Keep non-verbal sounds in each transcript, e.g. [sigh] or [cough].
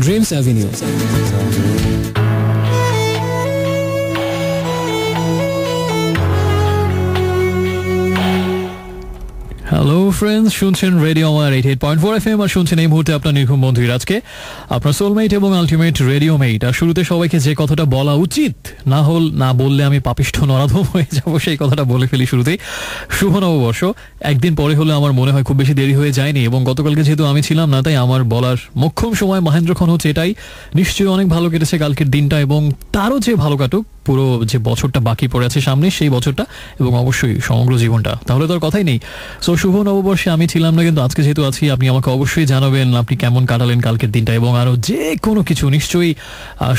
Dreams Avenue hello friends শুনছেন radio Amar eight eight point four F M আর শুনছেন এই মুহূর্তে আপনার নির্ঘুম বন্ধু আজকে আপনার সোলমেট এবং আলটিমেট রেডিও মেইট আর শুরুতে সবাইকে যে কথাটা বলা উচিত না হল না বললে আমি পাপিষ্ঠ নরাধম হয়ে যাব সেই কথাটা বলে ফেলি শুরুতেই শুভ নববর্ষ একদিন পরে হলে আমার মনে হয় খুব বেশি দেরি হয়ে যায়নি এবং গতকালকে যেহেতু আমি ছিলাম না তাই আমার বলার মক্ষম সময় মহেন্দ্রক্ষণ হচ্ছে এটাই নিশ্চয়ই অনেক ভালো কেটেছে কালকের দিনটা এবং তারও যে ভালো কাটুক পুরো যে বছরটা বাকি পড়ে আছে সামনে সেই বছরটা এবং অবশ্যই সমগ্র জীবনটা তাহলে তো আর কথাই নেই সো শুভ নববর্ষে আমি ছিলাম না কিন্তু আজকে যেহেতু আছি আপনি আমাকে অবশ্যই জানাবেন আপনি কেমন কাটালেন কালকের দিনটা এবং আরও যে কোনো কিছু নিশ্চয়ই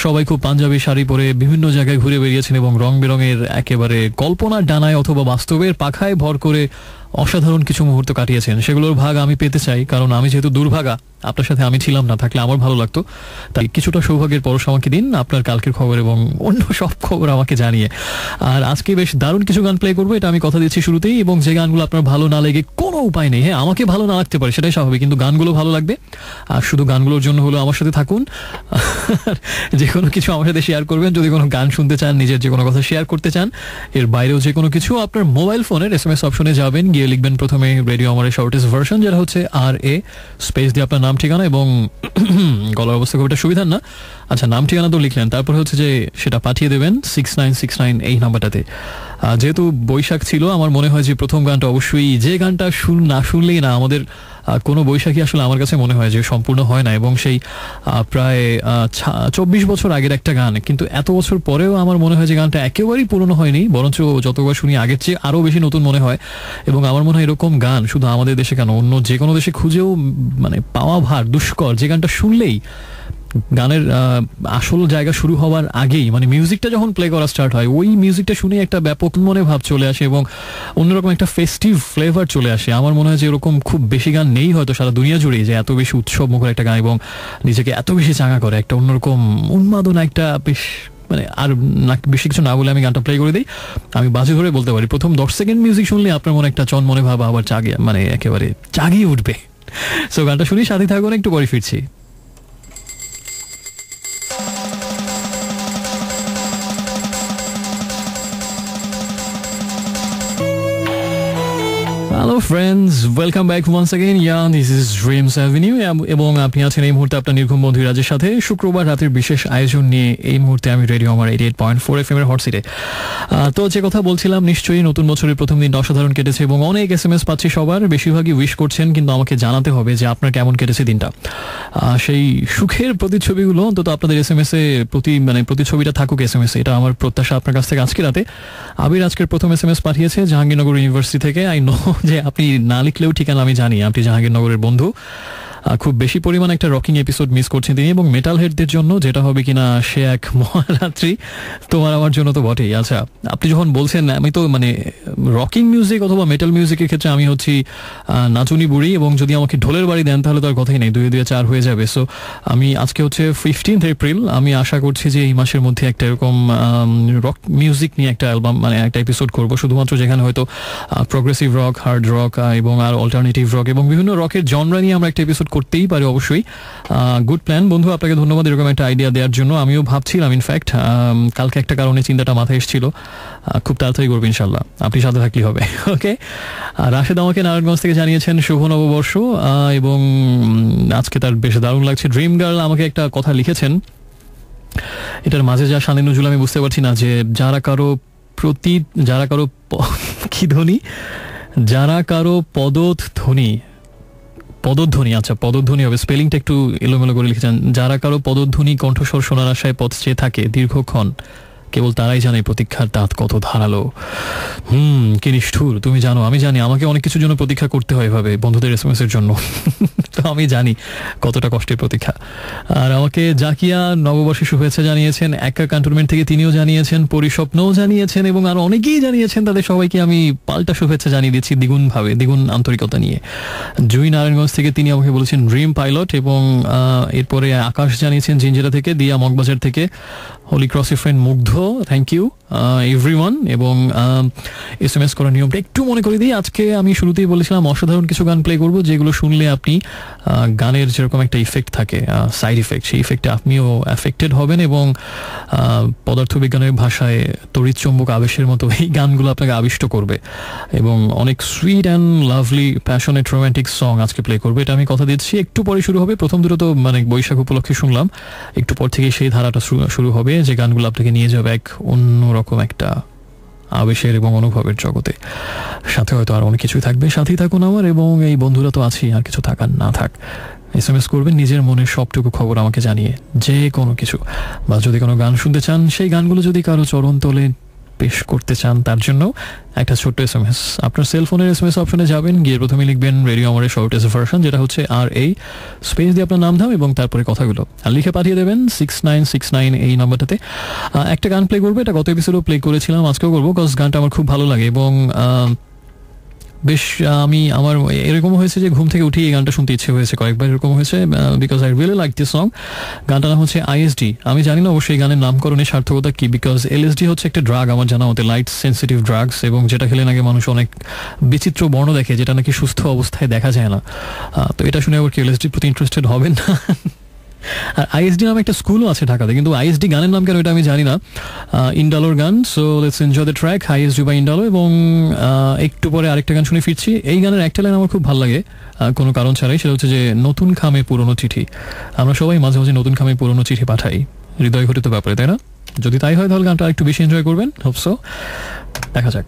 সবাই খুব পাঞ্জাবি শাড়ি পরে বিভিন্ন জায়গায় ঘুরে বেরিয়েছেন এবং রং বেরঙের একেবারে কল্পনার ডানায় অথবা বাস্তবের পাখায় ভর করে অসাধারণ কিছু মুহূর্ত কাটিয়েছেন সেগুলোর ভাগ আমি পেতে চাই কারণ আমি যেহেতু দুর্ভাগা আপনার সাথে আমি ছিলাম না থাকলে আমার ভালো লাগতো তাই কিছুটা সৌভাগ্যের পরশ আমাকে দিন আপনার কালকের খবর এবং অন্য সব খবর আমাকে জানিয়ে আর আজকে বেশ দারুণ কিছু গান প্লে করবো এটা আমি কথা দিচ্ছি শুরুতেই এবং যে গানগুলো আপনার ভালো না লেগে কোনো উপায় নেই হ্যাঁ আমাকে ভালো না লাগতে পারে সেটাই স্বাভাবিক কিন্তু গানগুলো ভালো লাগবে আর শুধু গানগুলোর জন্য হলো আমার সাথে থাকুন যে কোনো কিছু আমার সাথে শেয়ার করবেন যদি কোনো গান শুনতে চান নিজের যে কোনো কথা শেয়ার করতে চান এর বাইরেও যে কোনো কিছু আপনার মোবাইল ফোনের এস এম এস অপশনে যাবেন গিয়ে লিখবেন প্রথমে রেডিও আমার শর্টেজ ভার্সন যেটা হচ্ছে আর এ স্পেস দিয়ে আপনার নাম ঠিকানা এবং [clears throat] গলার অবস্থা খুব একটা সুবিধার না আচ্ছা নাম ঠিকানা তো লিখলেন তারপর হচ্ছে যে সেটা পাঠিয়ে দেবেন সিক্স নাইন সিক্স নাইন এই নাম্বারটাতে যেহেতু বৈশাখ ছিল আমার মনে হয় যে প্রথম গানটা অবশ্যই যে গানটা শুন না শুনলেই না আমাদের কোনো বৈশাখী আসলে আমার কাছে মনে হয় যে সম্পূর্ণ হয় না এবং সেই প্রায় চব্বিশ বছর আগের একটা গান কিন্তু এত বছর পরেও আমার মনে হয় যে গানটা একেবারেই পুরনো হয়নি বরঞ্চ যতবার শুনি আগের চেয়ে আরও বেশি নতুন মনে হয় এবং আমার মনে হয় এরকম গান শুধু আমাদের দেশে কেন অন্য যে কোনো দেশে খুঁজেও মানে পাওয়া ভার দুষ্কর যে গানটা শুনলেই গানের আসল জায়গা শুরু হওয়ার আগেই মানে মিউজিকটা যখন প্লে করা স্টার্ট হয় ওই মিউজিকটা শুনে একটা ব্যাপক মনে ভাব চলে আসে এবং অন্যরকম একটা ফেস্টিভ ফ্লেভার চলে আসে আমার মনে হয় যে এরকম খুব বেশি গান নেই হয়তো সারা দুনিয়া জুড়ে যে এত বেশি উৎসব মুখর একটা গান এবং নিজেকে এত বেশি চাঙা করে একটা অন্যরকম উন্মাদনা একটা বেশ মানে আর না বেশি কিছু না বলে আমি গানটা প্লে করে দিই আমি বাজে ধরে বলতে পারি প্রথম দশ সেকেন্ড মিউজিক শুনলে আপনার মনে একটা চন মনে ভাব আবার চাগে মানে একেবারে চাগিয়ে উঠবে সো গানটা শুনি সাথে থাকুন একটু পরে ফিরছি hello friends welcome back once again ইয়ান দিস ইজ ড্রিমস অ্যাভিনিউ এবং আপনি আছেন এই মুহূর্তে আপনার নির্ঘুম বন্ধু রাজের সাথে শুক্রবার রাতের বিশেষ আয়োজন নিয়ে এই মুহূর্তে আমি radio Amar eight eight point four F M এর হট সিটে তো যে কথা বলছিলাম নিশ্চয়ই নতুন বছরের প্রথম দিন অসাধারণ কেটেছে এবং অনেক এস এম এস পাচ্ছি সবার বেশিরভাগই উইশ করছেন কিন্তু আমাকে জানাতে হবে যে আপনার কেমন কেটেছে দিনটা সেই সুখের প্রতিচ্ছবিগুলো অন্তত আপনাদের এস এম এস এ প্রতি মানে প্রতিচ্ছবিটা থাকুক এস এম এস এটা আমার প্রত্যাশা আপনার কাছ থেকে আজকে রাতে আবির আজকের প্রথম এস এম এস পাঠিয়েছে জাহাঙ্গীরনগর ইউনিভার্সিটি থেকে আই নো যে আপনি না লিখলেও ঠিকানা আমি জানি আপনি জাহাঙ্গীরনগরের বন্ধু খুব বেশি পরিমাণে একটা রকিং এপিসোড মিস করছেন তিনি এবং মেটাল হেডদের জন্য যেটা হবে কিনা সে এক [laughs] মহারাত্রি তোমার আমার জন্য তো বটেই আচ্ছা আপনি যখন বলছেন আমি তো মানে রকিং মিউজিক অথবা মেটাল মিউজিকের ক্ষেত্রে আমি হচ্ছি নাচুনি বুড়ি এবং যদি আমাকে ঢোলের বাড়ি দেন তাহলে তো আর কথাই নেই দুই দুই চার হয়ে যাবে সো আমি আজকে হচ্ছে ফিফটিন্থ এপ্রিল আমি আশা করছি যে এই মাসের মধ্যে একটা এরকম রক মিউজিক নিয়ে একটা অ্যালবাম মানে একটা এপিসোড করব শুধুমাত্র যেখানে হয়তো প্রোগ্রেসিভ রক হার্ড রক এবং আর অল্টারনেটিভ রক এবং বিভিন্ন রকের জনরা নিয়ে আমরা একটা এপিসোড করতেই পারে অবশ্যই গুড প্ল্যান বন্ধু আপনাকে ধন্যবাদ এরকম একটা আইডিয়া দেওয়ার জন্য আমিও ভাবছিলাম ইনফ্যাক্ট কালকে একটা কারণে চিন্তাটা মাথায় এসেছিল খুব তাড়াতাড়ি করবো ইনশাল্লাহ আপনি সাথে থাকলেই হবে ওকে [laughs] আর রাশেদ আমাকে নারায়ণগঞ্জ থেকে জানিয়েছেন শুভ নববর্ষ এবং আজকে তার বেশ দারুণ লাগছে ড্রিম গার্ল আমাকে একটা কথা লিখেছেন এটার মাঝে যা সানি নজুল আমি বুঝতে পারছি না যে যারা কারো প্রতি যারা কারো [laughs] কি ধ্বনি যারা কারো ধনী পদধ্বনি আচ্ছা পদধ্বনি হবে স্পেলিংটা একটু এলোমেলো করে লিখেছেন যারা কারো পদধ্বনি কণ্ঠস্বর শোনার আশায় পথ চেয়ে থাকে দীর্ঘক্ষণ কেবল তারাই জানে প্রতীক্ষার দাঁত কত ধারালো হুম কি নিষ্ঠুর তুমি জানো আমি জানি আমাকে অনেক কিছুর জন্য প্রতীক্ষা করতে হয় এভাবে বন্ধুদের এস এর জন্য [laughs] তো আমি জানি কতটা কষ্টের প্রতীক্ষা আর আমাকে জাকিয়া নববর্ষে শুভেচ্ছা জানিয়েছেন একা ক্যান্টনমেন্ট থেকে তিনিও জানিয়েছেন পরিস্বপ্নও জানিয়েছেন এবং আর অনেকেই জানিয়েছেন তাদের সবাইকে আমি পাল্টা শুভেচ্ছা জানিয়ে দিচ্ছি দ্বিগুণভাবে দ্বিগুণ আন্তরিকতা নিয়ে জুই নারায়ণগঞ্জ থেকে তিনি আমাকে বলেছেন ড্রিম পাইলট এবং এরপরে আকাশ জানিয়েছেন জিঞ্জিরা থেকে দিয়া মগবাজার থেকে হোলি ক্রসের friend Mugdho thank you everyone এবং এস এম এস করার নিয়মটা একটু মনে করে দিই আজকে আমি শুরুতেই বলেছিলাম অসাধারণ কিছু গান প্লে করব যেগুলো শুনলে আপনি গানের যেরকম একটা ইফেক্ট থাকে সাইড ইফেক্ট সেই ইফেক্টে আপনিও অ্যাফেক্টেড হবেন এবং পদার্থবিজ্ঞানের ভাষায় তড়িৎচম্বক আবেশের মতো এই গানগুলো আপনাকে আবিষ্ট করবে এবং অনেক sweet and lovely passionate romantic song আজকে প্লে করবে এটা আমি কথা দিচ্ছি একটু পরে শুরু হবে প্রথম দুটো তো মানে বৈশাখ উপলক্ষে শুনলাম একটু পর থেকে সেই ধারাটা শুরু হবে যে গানগুলো আপনাকে নিয়ে যাবে এক অন্য অন্যরকম একটা আবেশের এবং অনুভবের জগতে সাথে হয়তো আর অনেক কিছুই থাকবে সাথেই থাকুন আমার এবং এই বন্ধুরা তো আছেই আর কিছু থাকার না থাক এস এম এস করবেন নিজের মনের সবটুকু খবর আমাকে জানিয়ে যে কোনো কিছু বা যদি কোনো গান শুনতে চান সেই গানগুলো যদি কারো চরণ তোলে পেশ করতে চান তার জন্য একটা ছোট্ট এস এম এস আপনার সেলফোনের এস এম এস অপশনে যাবেন গিয়ে প্রথমে লিখবেন রেডিও আমারের শর্ট এস ভার্সন যেটা হচ্ছে আর এই স্পেস দিয়ে আপনার নাম ধাম এবং তারপরে কথাগুলো আর লিখে পাঠিয়ে দেবেন সিক্স নাইন সিক্স নাইন এই নাম্বারটাতে একটা গান প্লে করবো এটা গত এপিসোডও প্লে করেছিলাম আজকেও করবো বিকজ গানটা আমার খুব ভালো লাগে এবং বেশ আমি আমার এরকম হয়েছে যে ঘুম থেকে উঠি এই গানটা শুনতে ইচ্ছে হয়েছে কয়েকবার এরকম হয়েছে because I really like this song গানটা নাম হচ্ছে আইএসডি আমি জানি না অবশ্যই গানের নামকরণে সার্থকতা কি বিকজ এলএসডি হচ্ছে একটা ড্রাগ আমার জানা মতে লাইট সেন্সিটিভ ড্রাগস এবং যেটা খেলে নাকি মানুষ অনেক বিচিত্র বর্ণ দেখে যেটা নাকি সুস্থ অবস্থায় দেখা যায় না তো এটা শুনে আবার কি এলএসডির প্রতি ইন্টারেস্টেড হবেন না আর আইএসডি নামে একটা স্কুলও আছে ঢাকাতে কিন্তু আইএসডি গানের নাম কেন এটা আমি জানি না ইন্ডালোর গান so let's enjoy the track আইএসডি বাই ইন্ডালো এবং একটু পরে আরেকটা গান শুনে ফিরছি এই গানের একটা লাইন আমার খুব ভালো লাগে কোনো কারণ ছাড়াই সেটা হচ্ছে যে নতুন খামে পুরনো চিঠি আমরা সবাই মাঝে মাঝে নতুন খামে পুরনো চিঠি পাঠাই হৃদয় ঘটিত ব্যাপারে তাই না যদি তাই হয় তাহলে গানটা একটু বেশি এনজয় করবেন হোপসো দেখা যাক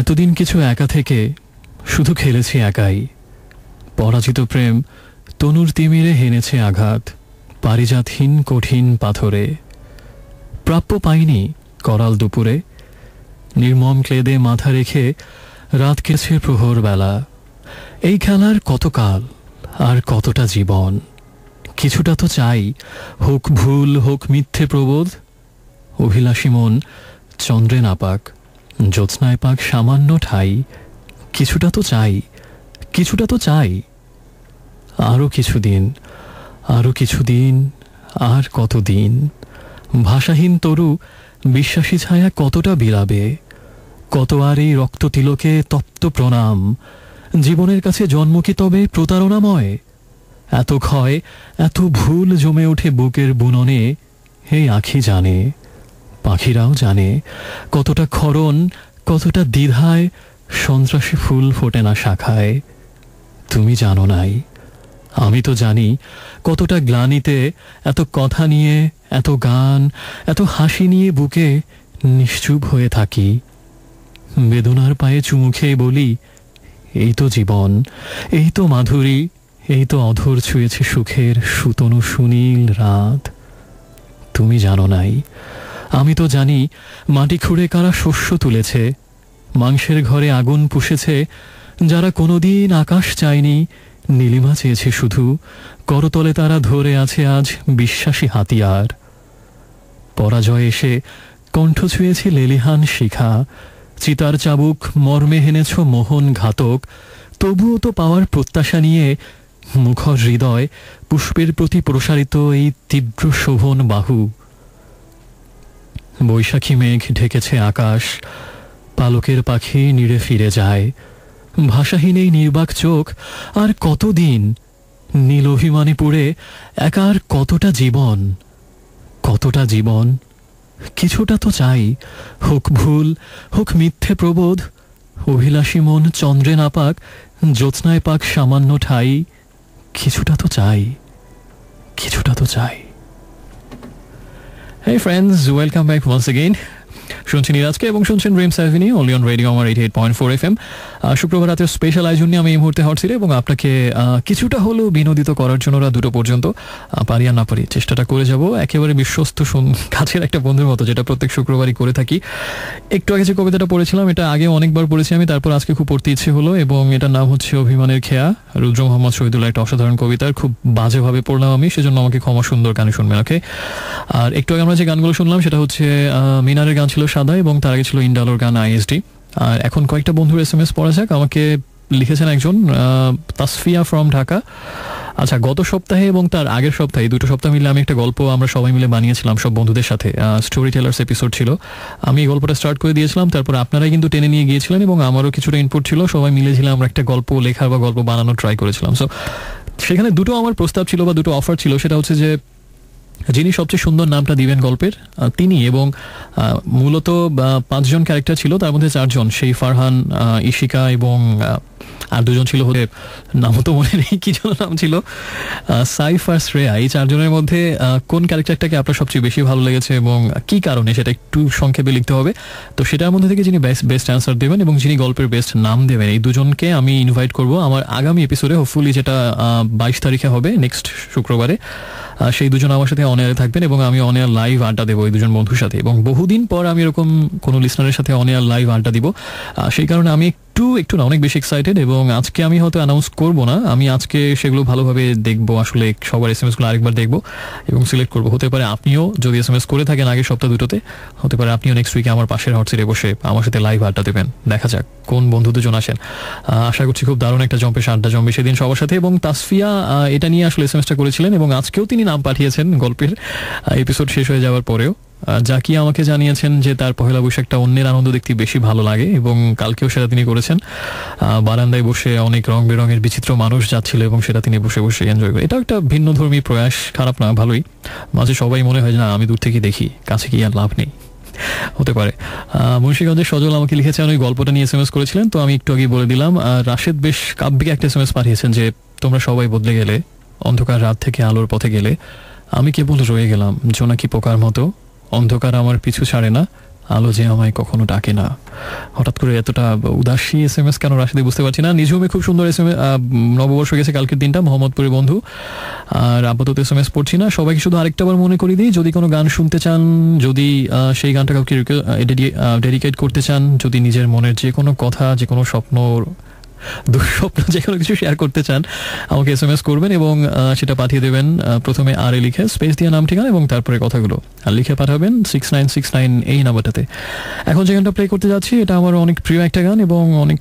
এতদিন কিছু একা থেকে শুধু খেলেছি একাই পরাজিত প্রেম তনুর তিমিরে হেনেছে আঘাত পারিজাতহীন কঠিন পাথরে প্রাপ্য পাইনি করাল দুপুরে নির্মম ক্লেদে মাথা রেখে রাত কেছে প্রহর বেলা এই খেলার কতকাল আর কতটা জীবন কিছুটা তো চাই হোক ভুল হোক মিথ্যে প্রবোধ অভিলাষী মন চন্দ্রে নাপাক জ্যোৎস্নায় পাক সামান্য ঠাই কিছুটা তো চাই কিছুটা তো চাই আরও কিছুদিন আরও কিছুদিন আর কতদিন ভাষাহীন তরু বিশ্বাসী ছায়া কতটা বিলাবে কত আর এই রক্ত তিলকে তপ্ত প্রণাম জীবনের কাছে জন্ম কি তবে প্রতারণাময় এত ক্ষয় এত ভুল জমে ওঠে বুকের বুননে হে আখি জানে পাখিরাও জানে কতটা খরণ কতটা দ্বিধায় সন্ত্রাসী ফুল ফোটে না শাখায় তুমি জানো নাই আমি তো জানি কতটা গ্লানিতে এত কথা নিয়ে এত গান এত হাসি নিয়ে বুকে নিশ্চুপ হয়ে থাকি বেদনার পায়ে চুমু খেয়ে বলি এই তো জীবন এই তো মাধুরী এই তো অধর ছুঁয়েছে সুখের সুতনু সুনীল রাত তুমি জানো নাই আমি তো জানি মাটি খুঁড়ে কারা শস্য তুলেছে মাংসের ঘরে আগুন পুষেছে যারা কোনোদিন আকাশ চায়নি নীলিমা চেয়েছে শুধু করতলে তারা ধরে আছে আজ বিশ্বাসী হাতিয়ার পরাজয় এসে কণ্ঠ ছুঁয়েছে লেলিহান শিখা চিতার চাবুক মর্মে হেনেছ মোহন ঘাতক তবুও তো পাওয়ার প্রত্যাশা নিয়ে মুখর হৃদয় পুষ্পের প্রতি প্রসারিত এই তীব্র শোভন বাহু বৈশাখী মেঘ ঢেকেছে আকাশ পালকের পাখি নিড়ে ফিরে যায় ভাষাহীন এই নির্বাক চোখ আর কতদিন নীল অভিমানে পুড়ে একার কতটা জীবন কতটা জীবন কিছুটা তো চাই হোক ভুল হোক মিথ্যে প্রবোধ অভিলাষী মন চন্দ্রে না পাক জ্যোৎস্নায় পাক সামান্য ঠাই কিছুটা তো চাই কিছুটা তো চাই Hey friends, welcome back once again. শুনছেন আজকে এবং শুনছেন only on radio Amar eight eight point four F M শুক্রবার স্পেশাল আয়োজন নিয়ে আমি এই মুহূর্তে এবং আপনাকে কিছুটা হলেও বিনোদিত করার জন্য রাত দুটো পর্যন্ত পারি আর না পারি চেষ্টাটা করে যাব একেবারে বিশ্বস্ত কাছের একটা বন্ধুর মতো যেটা প্রত্যেক শুক্রবারই করে থাকি একটু আগে যে কবিতাটা পড়েছিলাম এটা আগে অনেকবার পড়েছি আমি তারপর আজকে খুব পড়তে ইচ্ছে হলো এবং এটার নাম হচ্ছে অভিমানের খেয়া রুদ্র মোহাম্মদ শহীদুল্লাহ একটা অসাধারণ কবিতার খুব বাজেভাবে পড়লাম আমি সেজন্য আমাকে ক্ষমা সুন্দর গান শুনবেন ওকে আর একটু আগে আমরা যে গানগুলো শুনলাম সেটা হচ্ছে মিনারের গান ছিল সাদা এবং তার আগে ছিল ইন্ডালোর গান আইএসডি আর এখন কয়েকটা বন্ধুর এস এম এস পড়া যাক আমাকে লিখেছেন একজন তাসফিয়া ফ্রম ঢাকা আচ্ছা গত সপ্তাহে এবং তার আগের সপ্তাহে দুটো সপ্তাহ মিলে আমি একটা গল্প আমরা সবাই মিলে বানিয়েছিলাম সব বন্ধুদের সাথে স্টোরি টেলার্স এপিসোড ছিল আমি এই গল্পটা স্টার্ট করে দিয়েছিলাম তারপর আপনারাই কিন্তু টেনে নিয়ে গিয়েছিলেন এবং আমারও কিছুটা ইনপুট ছিল সবাই মিলেছিলাম আমরা একটা গল্প লেখার বা গল্প বানানোর ট্রাই করেছিলাম সো সেখানে দুটো আমার প্রস্তাব ছিল বা দুটো অফার ছিল সেটা হচ্ছে যে যিনি সবচেয়ে সুন্দর নামটা দিবেন গল্পের তিনি এবং মূলত পাঁচজন ক্যারেক্টার ছিল তার মধ্যে চারজন সেই ফারহান ইশিকা এবং আর দুজন ছিল নামও তো মনে নেই কি জন্য নাম ছিল সাইফ আর শ্রেয়া এই চারজনের মধ্যে কোন ক্যারেক্টারটাকে আপনার সবচেয়ে বেশি ভালো লেগেছে এবং কি কারণে সেটা একটু সংক্ষেপে লিখতে হবে তো সেটার মধ্যে থেকে যিনি বেস্ট বেস্ট অ্যান্সার দেবেন এবং যিনি গল্পের বেস্ট নাম দেবেন এই দুজনকে আমি ইনভাইট করব আমার আগামী এপিসোডে হোপফুলি যেটা বাইশ তারিখে হবে নেক্সট শুক্রবারে সেই দুজন আমার সাথে অনেয়ারে থাকবেন এবং আমি অনেয়ার লাইভ আড্ডা দেবো এই দুজন বন্ধুর সাথে এবং বহুদিন পর আমি এরকম কোনো লিসনারের সাথে অনেয়ার লাইভ আড্ডা দিব সেই কারণে আমি একটু একটু না অনেক বেশি এক্সাইটেড এবং আজকে আমি হয়তো অ্যানাউন্স করব না আমি আজকে সেগুলো ভালোভাবে দেখব আসলে সবার এস এম এসগুলো আরেকবার দেখব এবং সিলেক্ট করব হতে পারে আপনিও যদি এস এম এস করে থাকেন আগের সপ্তাহ দুটোতে হতে পারে আপনিও নেক্সট উইকে আমার পাশের হটসিটে বসে আমার সাথে লাইভ আড্ডা দেবেন দেখা যাক কোন বন্ধু দুজন আসেন আশা করছি খুব দারুণ একটা জম্পে আড্ডা জম্পে সেদিন সবার সাথে এবং তাসফিয়া এটা নিয়ে আসলে এস এম এসটা করেছিলেন এবং আজকেও তিনি নাম পাঠিয়েছেন গল্পের এপিসোড শেষ হয়ে যাওয়ার পরেও জাকি আমাকে জানিয়েছেন যে তার পহেলা বৈশাখটা অন্যের আনন্দ দেখতে বেশি ভালো লাগে এবং কালকেও সেটা তিনি করেছেন বারান্দায় বসে অনেক রং বেরঙের বিচিত্র মানুষ যাচ্ছিল এবং সেটা তিনি বসে বসে এনজয় করে এটাও একটা ভিন্ন ধর্মী প্রয়াস খারাপ না ভালোই মাঝে সবাই মনে হয় না আমি দূর থেকে দেখি কাছে কি আর লাভ নেই হতে পারে মুন্সীগঞ্জের সজল আমাকে লিখেছেন ওই গল্পটা নিয়ে এস করেছিলেন তো আমি একটু আগে বলে দিলাম আর রাশেদ বেশ কাব্যিক একটা এস পাঠিয়েছেন যে তোমরা সবাই বদলে গেলে অন্ধকার রাত থেকে আলোর পথে গেলে আমি কেবল রয়ে গেলাম জোনাকি পোকার মতো অন্ধকার আমার পিছু ছাড়ে না আলো যে আমায় কখনো ডাকে না হঠাৎ করে এতটা উদাসী এস এম এস কেন রাশিদি বুঝতে পারছি না নিজেও খুব সুন্দর এস এম নববর্ষ গেছে কালকের দিনটা মোহাম্মদপুরের বন্ধু আর আপাতত এস এম এস পড়ছি না সবাইকে শুধু আরেকটা বার মনে করি দিই যদি কোনো গান শুনতে চান যদি সেই গানটা কাউকে ডেডিকেট করতে চান যদি নিজের মনের যে কোনো কথা যে কোনো স্বপ্ন দুঃস্বপ্ন যে কোনো কিছু শেয়ার করতে চান আমাকে এস এম এস করবেন এবং সেটা পাঠিয়ে দেবেন প্রথমে আর এ লিখে স্পেস দিয়ে নাম ঠিকানা এবং তারপরে কথাগুলো আর লিখে পাঠাবেন সিক্স নাইন সিক্স নাইন এই নাম্বারটাতে এখন যে গানটা প্লে করতে যাচ্ছি এটা আমার অনেক প্রিয় একটা গান এবং অনেক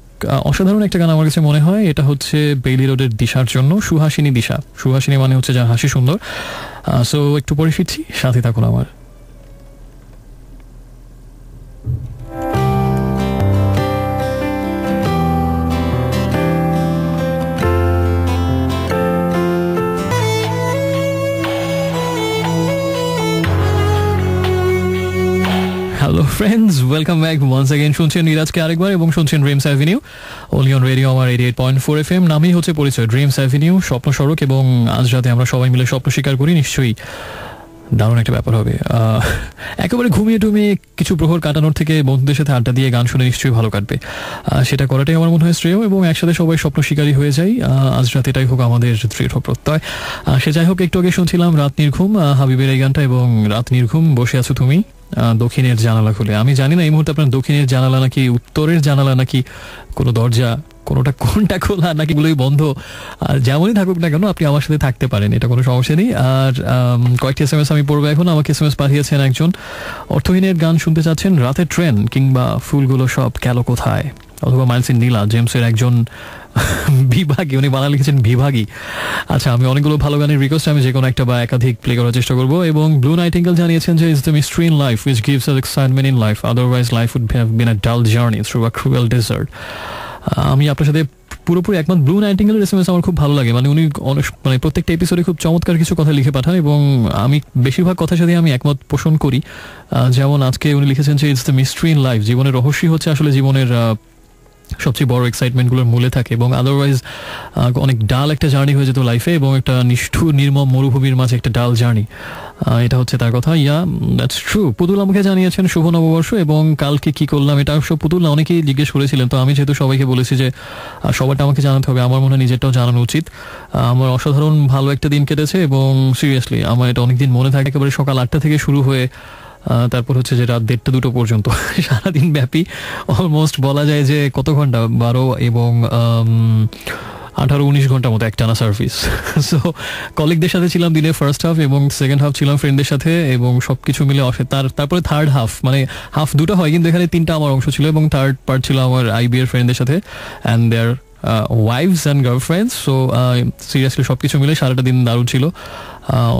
অসাধারণ একটা গান আমার কাছে মনে হয় এটা হচ্ছে বেইলি রোডের দিশার জন্য সুহাসিনী দিশা সুহাসিনী মানে হচ্ছে যা হাসি সুন্দর সো একটু পরে ফিরছি সাথে থাকুন আমার friends welcome back once again শুনছেন নিরাজকে আরেকবার এবং শুনছেন dreams avenue only on radio Amar eight eight point four F M নামই হচ্ছে পরিচয় ড্রিমস অ্যাভিনিউ স্বপ্ন সড়ক এবং আজ রাতে আমরা সবাই মিলে স্বপ্ন স্বীকার করি নিশ্চয়ই দারুণ একটা ব্যাপার হবে একেবারে ঘুমিয়ে টুমিয়ে কিছু প্রহর কাটানোর থেকে বন্ধুদের সাথে আড্ডা দিয়ে গান শুনে নিশ্চয়ই ভালো কাটবে সেটা করাটাই আমার মনে হয় শ্রেয় এবং একসাথে সবাই স্বপ্ন শিকারী হয়ে যাই আজ রাতে এটাই হোক আমাদের দৃঢ় প্রত্যয় সে যাই হোক একটু আগে শুনছিলাম রাত নির্ঘুম হাবিবের এই গানটা এবং রাত নির্ঘুম বসে আছো তুমি দক্ষিণের জানালা খুলে আমি জানি না এই মুহূর্তে আপনার দক্ষিণের জানালা নাকি উত্তরের জানালা নাকি কোনো দরজা কোনোটা কোনটা খোলা নাকি গুলোই বন্ধ আর যেমনই থাকুক না কেন আপনি আমার সাথে থাকতে পারেন এটা কোনো সমস্যা নেই আর কয়েকটি এস এম এস আমি পড়বো এখন আমাকে এস এম এস পাঠিয়েছেন একজন অর্থহীনের গান শুনতে চাচ্ছেন রাতে ট্রেন কিংবা ফুলগুলো সব কেলো কোথায় অথবা মাইলসিন নীলা জেমসের একজন [laughs] বিভাগী উনি বানা লিখেছেন বিভাগী আচ্ছা আমি অনেকগুলো ভালো গানের রিকোয়েস্ট আমি যে কোনো একটা বা একাধিক প্লে করার চেষ্টা করবো এবং ব্লু নাইটিঙ্গেল জানিয়েছেন যে is the mystery in life which gives our excitement in life otherwise life would have been a dull journey through a cruel desert আমি আপনার সাথে পুরোপুরি একমাত্র ব্লু নাইটিঙ্গেলের এস এম আমার খুব ভালো লাগে মানে উনি অনেক মানে প্রত্যেকটা এপিসোডে খুব চমৎকার কিছু কথা লিখে পাঠান এবং আমি বেশিরভাগ কথার সাথে আমি একমত পোষণ করি যেমন আজকে উনি লিখেছেন যে it's the mystery in life জীবনের রহস্যই হচ্ছে আসলে জীবনের সবচেয়ে বড় এক্সাইটমেন্টগুলোর মূলে থাকে এবং আদারওয়াইজ অনেক ডাল একটা জার্নি হয়ে যেত লাইফে এবং একটা নিষ্ঠুর নির্মম মরুভূমির মাঝে একটা ডাল জার্নি এটা হচ্ছে তার কথা ইয়া দ্যাটস ট্রু পুতুল আমাকে জানিয়েছেন শুভ নববর্ষ এবং কালকে কি করলাম এটা অবশ্য পুতুল অনেকেই জিজ্ঞেস করেছিলেন তো আমি যেহেতু সবাইকে বলেছি যে সবারটা আমাকে জানাতে হবে আমার মনে হয় নিজেরটাও জানানো উচিত আমার অসাধারণ ভালো একটা দিন কেটেছে এবং সিরিয়াসলি আমার এটা অনেকদিন মনে থাকে একেবারে সকাল আটটা থেকে শুরু হয়ে তারপর হচ্ছে যে রাত দেড়টা দুটো পর্যন্ত [laughs] সারাদিন ব্যাপী অলমোস্ট বলা যায় যে কত ঘন্টা বারো এবং আঠারো উনিশ ঘন্টা মতো একটানা সার্ভিস সো কলিগদের সাথে ছিলাম দিনের ফার্স্ট হাফ এবং সেকেন্ড হাফ ছিলাম ফ্রেন্ডদের সাথে এবং সব কিছু মিলে অসে তার তারপরে থার্ড হাফ মানে হাফ দুটো হয় কিন্তু এখানে তিনটা আমার অংশ ছিল এবং থার্ড পার্ট ছিল আমার আইবিএর ফ্রেন্ডদের সাথে and their wives and girlfriends so seriously সব কিছু মিলে সারাটা দিন দারুণ ছিল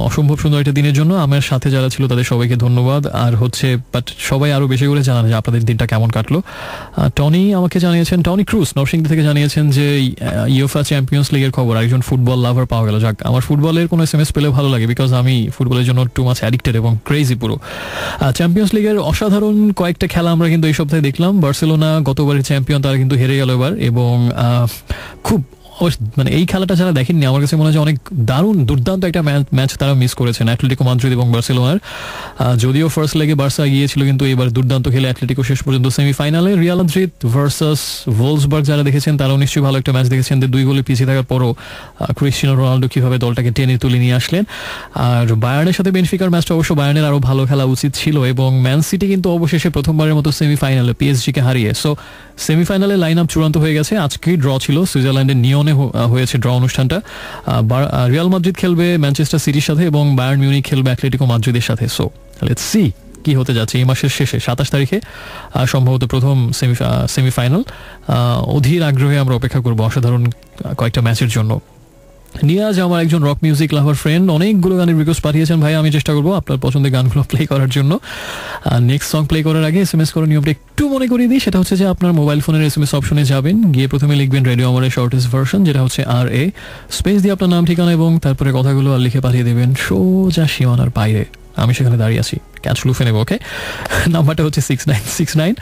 অসম্ভব সুন্দর একটা দিনের জন্য আমার সাথে যারা ছিল তাদের সবাইকে ধন্যবাদ আর হচ্ছে বাট সবাই আরও বেশি করে জানান যে আপনাদের দিনটা কেমন কাটলো টনি আমাকে জানিয়েছেন টনি ক্রুজ নরসিংদী থেকে জানিয়েছেন যে ইউফা চ্যাম্পিয়ন্স লিগের খবর একজন ফুটবল লাভার পাওয়া গেল যাক আমার ফুটবলের কোনো এস এম এস পেলে ভালো লাগে বিকজ আমি ফুটবলের জন্য টু মাছ অ্যাডিক্টেড এবং ক্রেজি পুরো চ্যাম্পিয়ন্স লিগের অসাধারণ কয়েকটা খেলা আমরা কিন্তু এই সপ্তাহে দেখলাম বার্সেলোনা গতবারের চ্যাম্পিয়ন তারা কিন্তু হেরে গেল এবার এবং খুব মানে এই খেলাটা যারা দেখেননি আমার কাছে মনে হয় অনেক দারুণ দুর্দান্ত একটা ম্যাচ তারা মিস করেছেন অ্যাটলেটিকো মাদ্রিদ এবং বার্সেলোনার যদিও ফার্স্ট লেগে বার্সা গিয়েছিল কিন্তু এবার দুর্দান্ত খেলে অ্যাটলেটিকো শেষ পর্যন্ত সেমিফাইনালে রিয়াল মাদ্রিদ ভার্সাস ভোলসবার্গ যারা দেখেছেন তারাও নিশ্চয়ই ভালো একটা ম্যাচ দেখেছেন দুই গোলে পিছিয়ে থাকার পরও ক্রিস্টিয়ানো রোনাল্ডো কিভাবে দলটাকে টেনে তুলে নিয়ে আসলেন আর বায়ার্নের সাথে বেনফিকার ম্যাচটা অবশ্য বায়ার্নের আরও ভালো খেলা উচিত ছিল এবং ম্যান সিটি কিন্তু অবশেষে প্রথমবারের মতো সেমিফাইনালে পিএসজিকে হারিয়ে সো সেমিফাইনালে লাইন আপ চূড়ান্ত হয়ে গেছে আজকে ড্র ছিল সুইজারল্যান্ডের নিয়নে হয়েছে ড্র অনুষ্ঠানটা রিয়াল মাদ্রিদ খেলবে ম্যানচেস্টার সিটির সাথে এবং বায়ার্ন মিউনিক খেলবে অ্যাথলেটিকো মাদ্রিদের সাথে সো লেটস সি কি হতে যাচ্ছে এই মাসের শেষে সাতাশ তারিখে সম্ভবত প্রথম সেমিফাইনাল অধীর আগ্রহে আমরা অপেক্ষা করব অসাধারণ কয়েকটা ম্যাচের জন্য নিয়াজ আমার একজন রক মিউজিক লাভার ফ্রেন্ড অনেকগুলো গানের রিকোয়েস্ট পাঠিয়েছেন ভাই আমি চেষ্টা করবো আপনার পছন্দের গানগুলো প্লে করার জন্য আর নেক্সট সং প্লে করার আগে এস এম এস করার নিয়মটা একটু মনে করিয়ে দিই সেটা হচ্ছে যে আপনার মোবাইল ফোনের এস এম এস অপশনে যাবেন গিয়ে প্রথমে লিখবেন রেডিও আমার শর্টেজ ভার্সন যেটা হচ্ছে আর এ স্পেস দিয়ে আপনার নাম ঠিকানা এবং তারপরে কথাগুলো আর লিখে পাঠিয়ে দেবেন সোজা সীমানার বাইরে আমি সেখানে দাঁড়িয়ে আছি ক্যাচ লুফে নেবো ওকে নাম্বারটা [laughs] হচ্ছে সিক্স নাইন সিক্স নাইন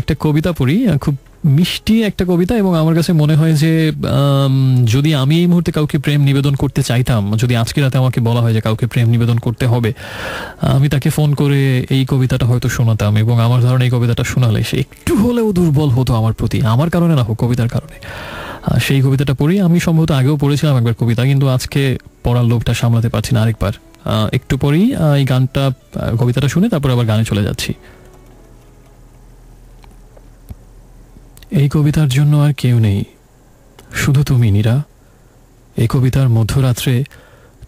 একটা কবিতা পড়ি খুব মিষ্টি একটা কবিতা এবং আমার কাছে মনে হয় যে যদি আমি এই মুহূর্তে কাউকে প্রেম নিবেদন করতে চাইতাম যদি আজকে রাতে আমাকে বলা হয় যে কাউকে প্রেম নিবেদন করতে হবে আমি তাকে ফোন করে এই কবিতাটা হয়তো শোনাতাম এবং আমার ধরনের এই কবিতাটা শোনালে সে একটু হলেও দুর্বল হতো আমার প্রতি আমার কারণে না হোক কবিতার কারণে সেই কবিতাটা পড়ি আমি সম্ভবত আগেও পড়েছিলাম একবার কবিতা কিন্তু আজকে পড়ার লোভটা সামলাতে পারছি না আরেকবার একটু পরেই এই গানটা কবিতাটা শুনে তারপর আবার গানে চলে যাচ্ছি এই কবিতার জন্য আর কেউ নেই শুধু তুমি নীরা এই কবিতার মধ্যরাত্রে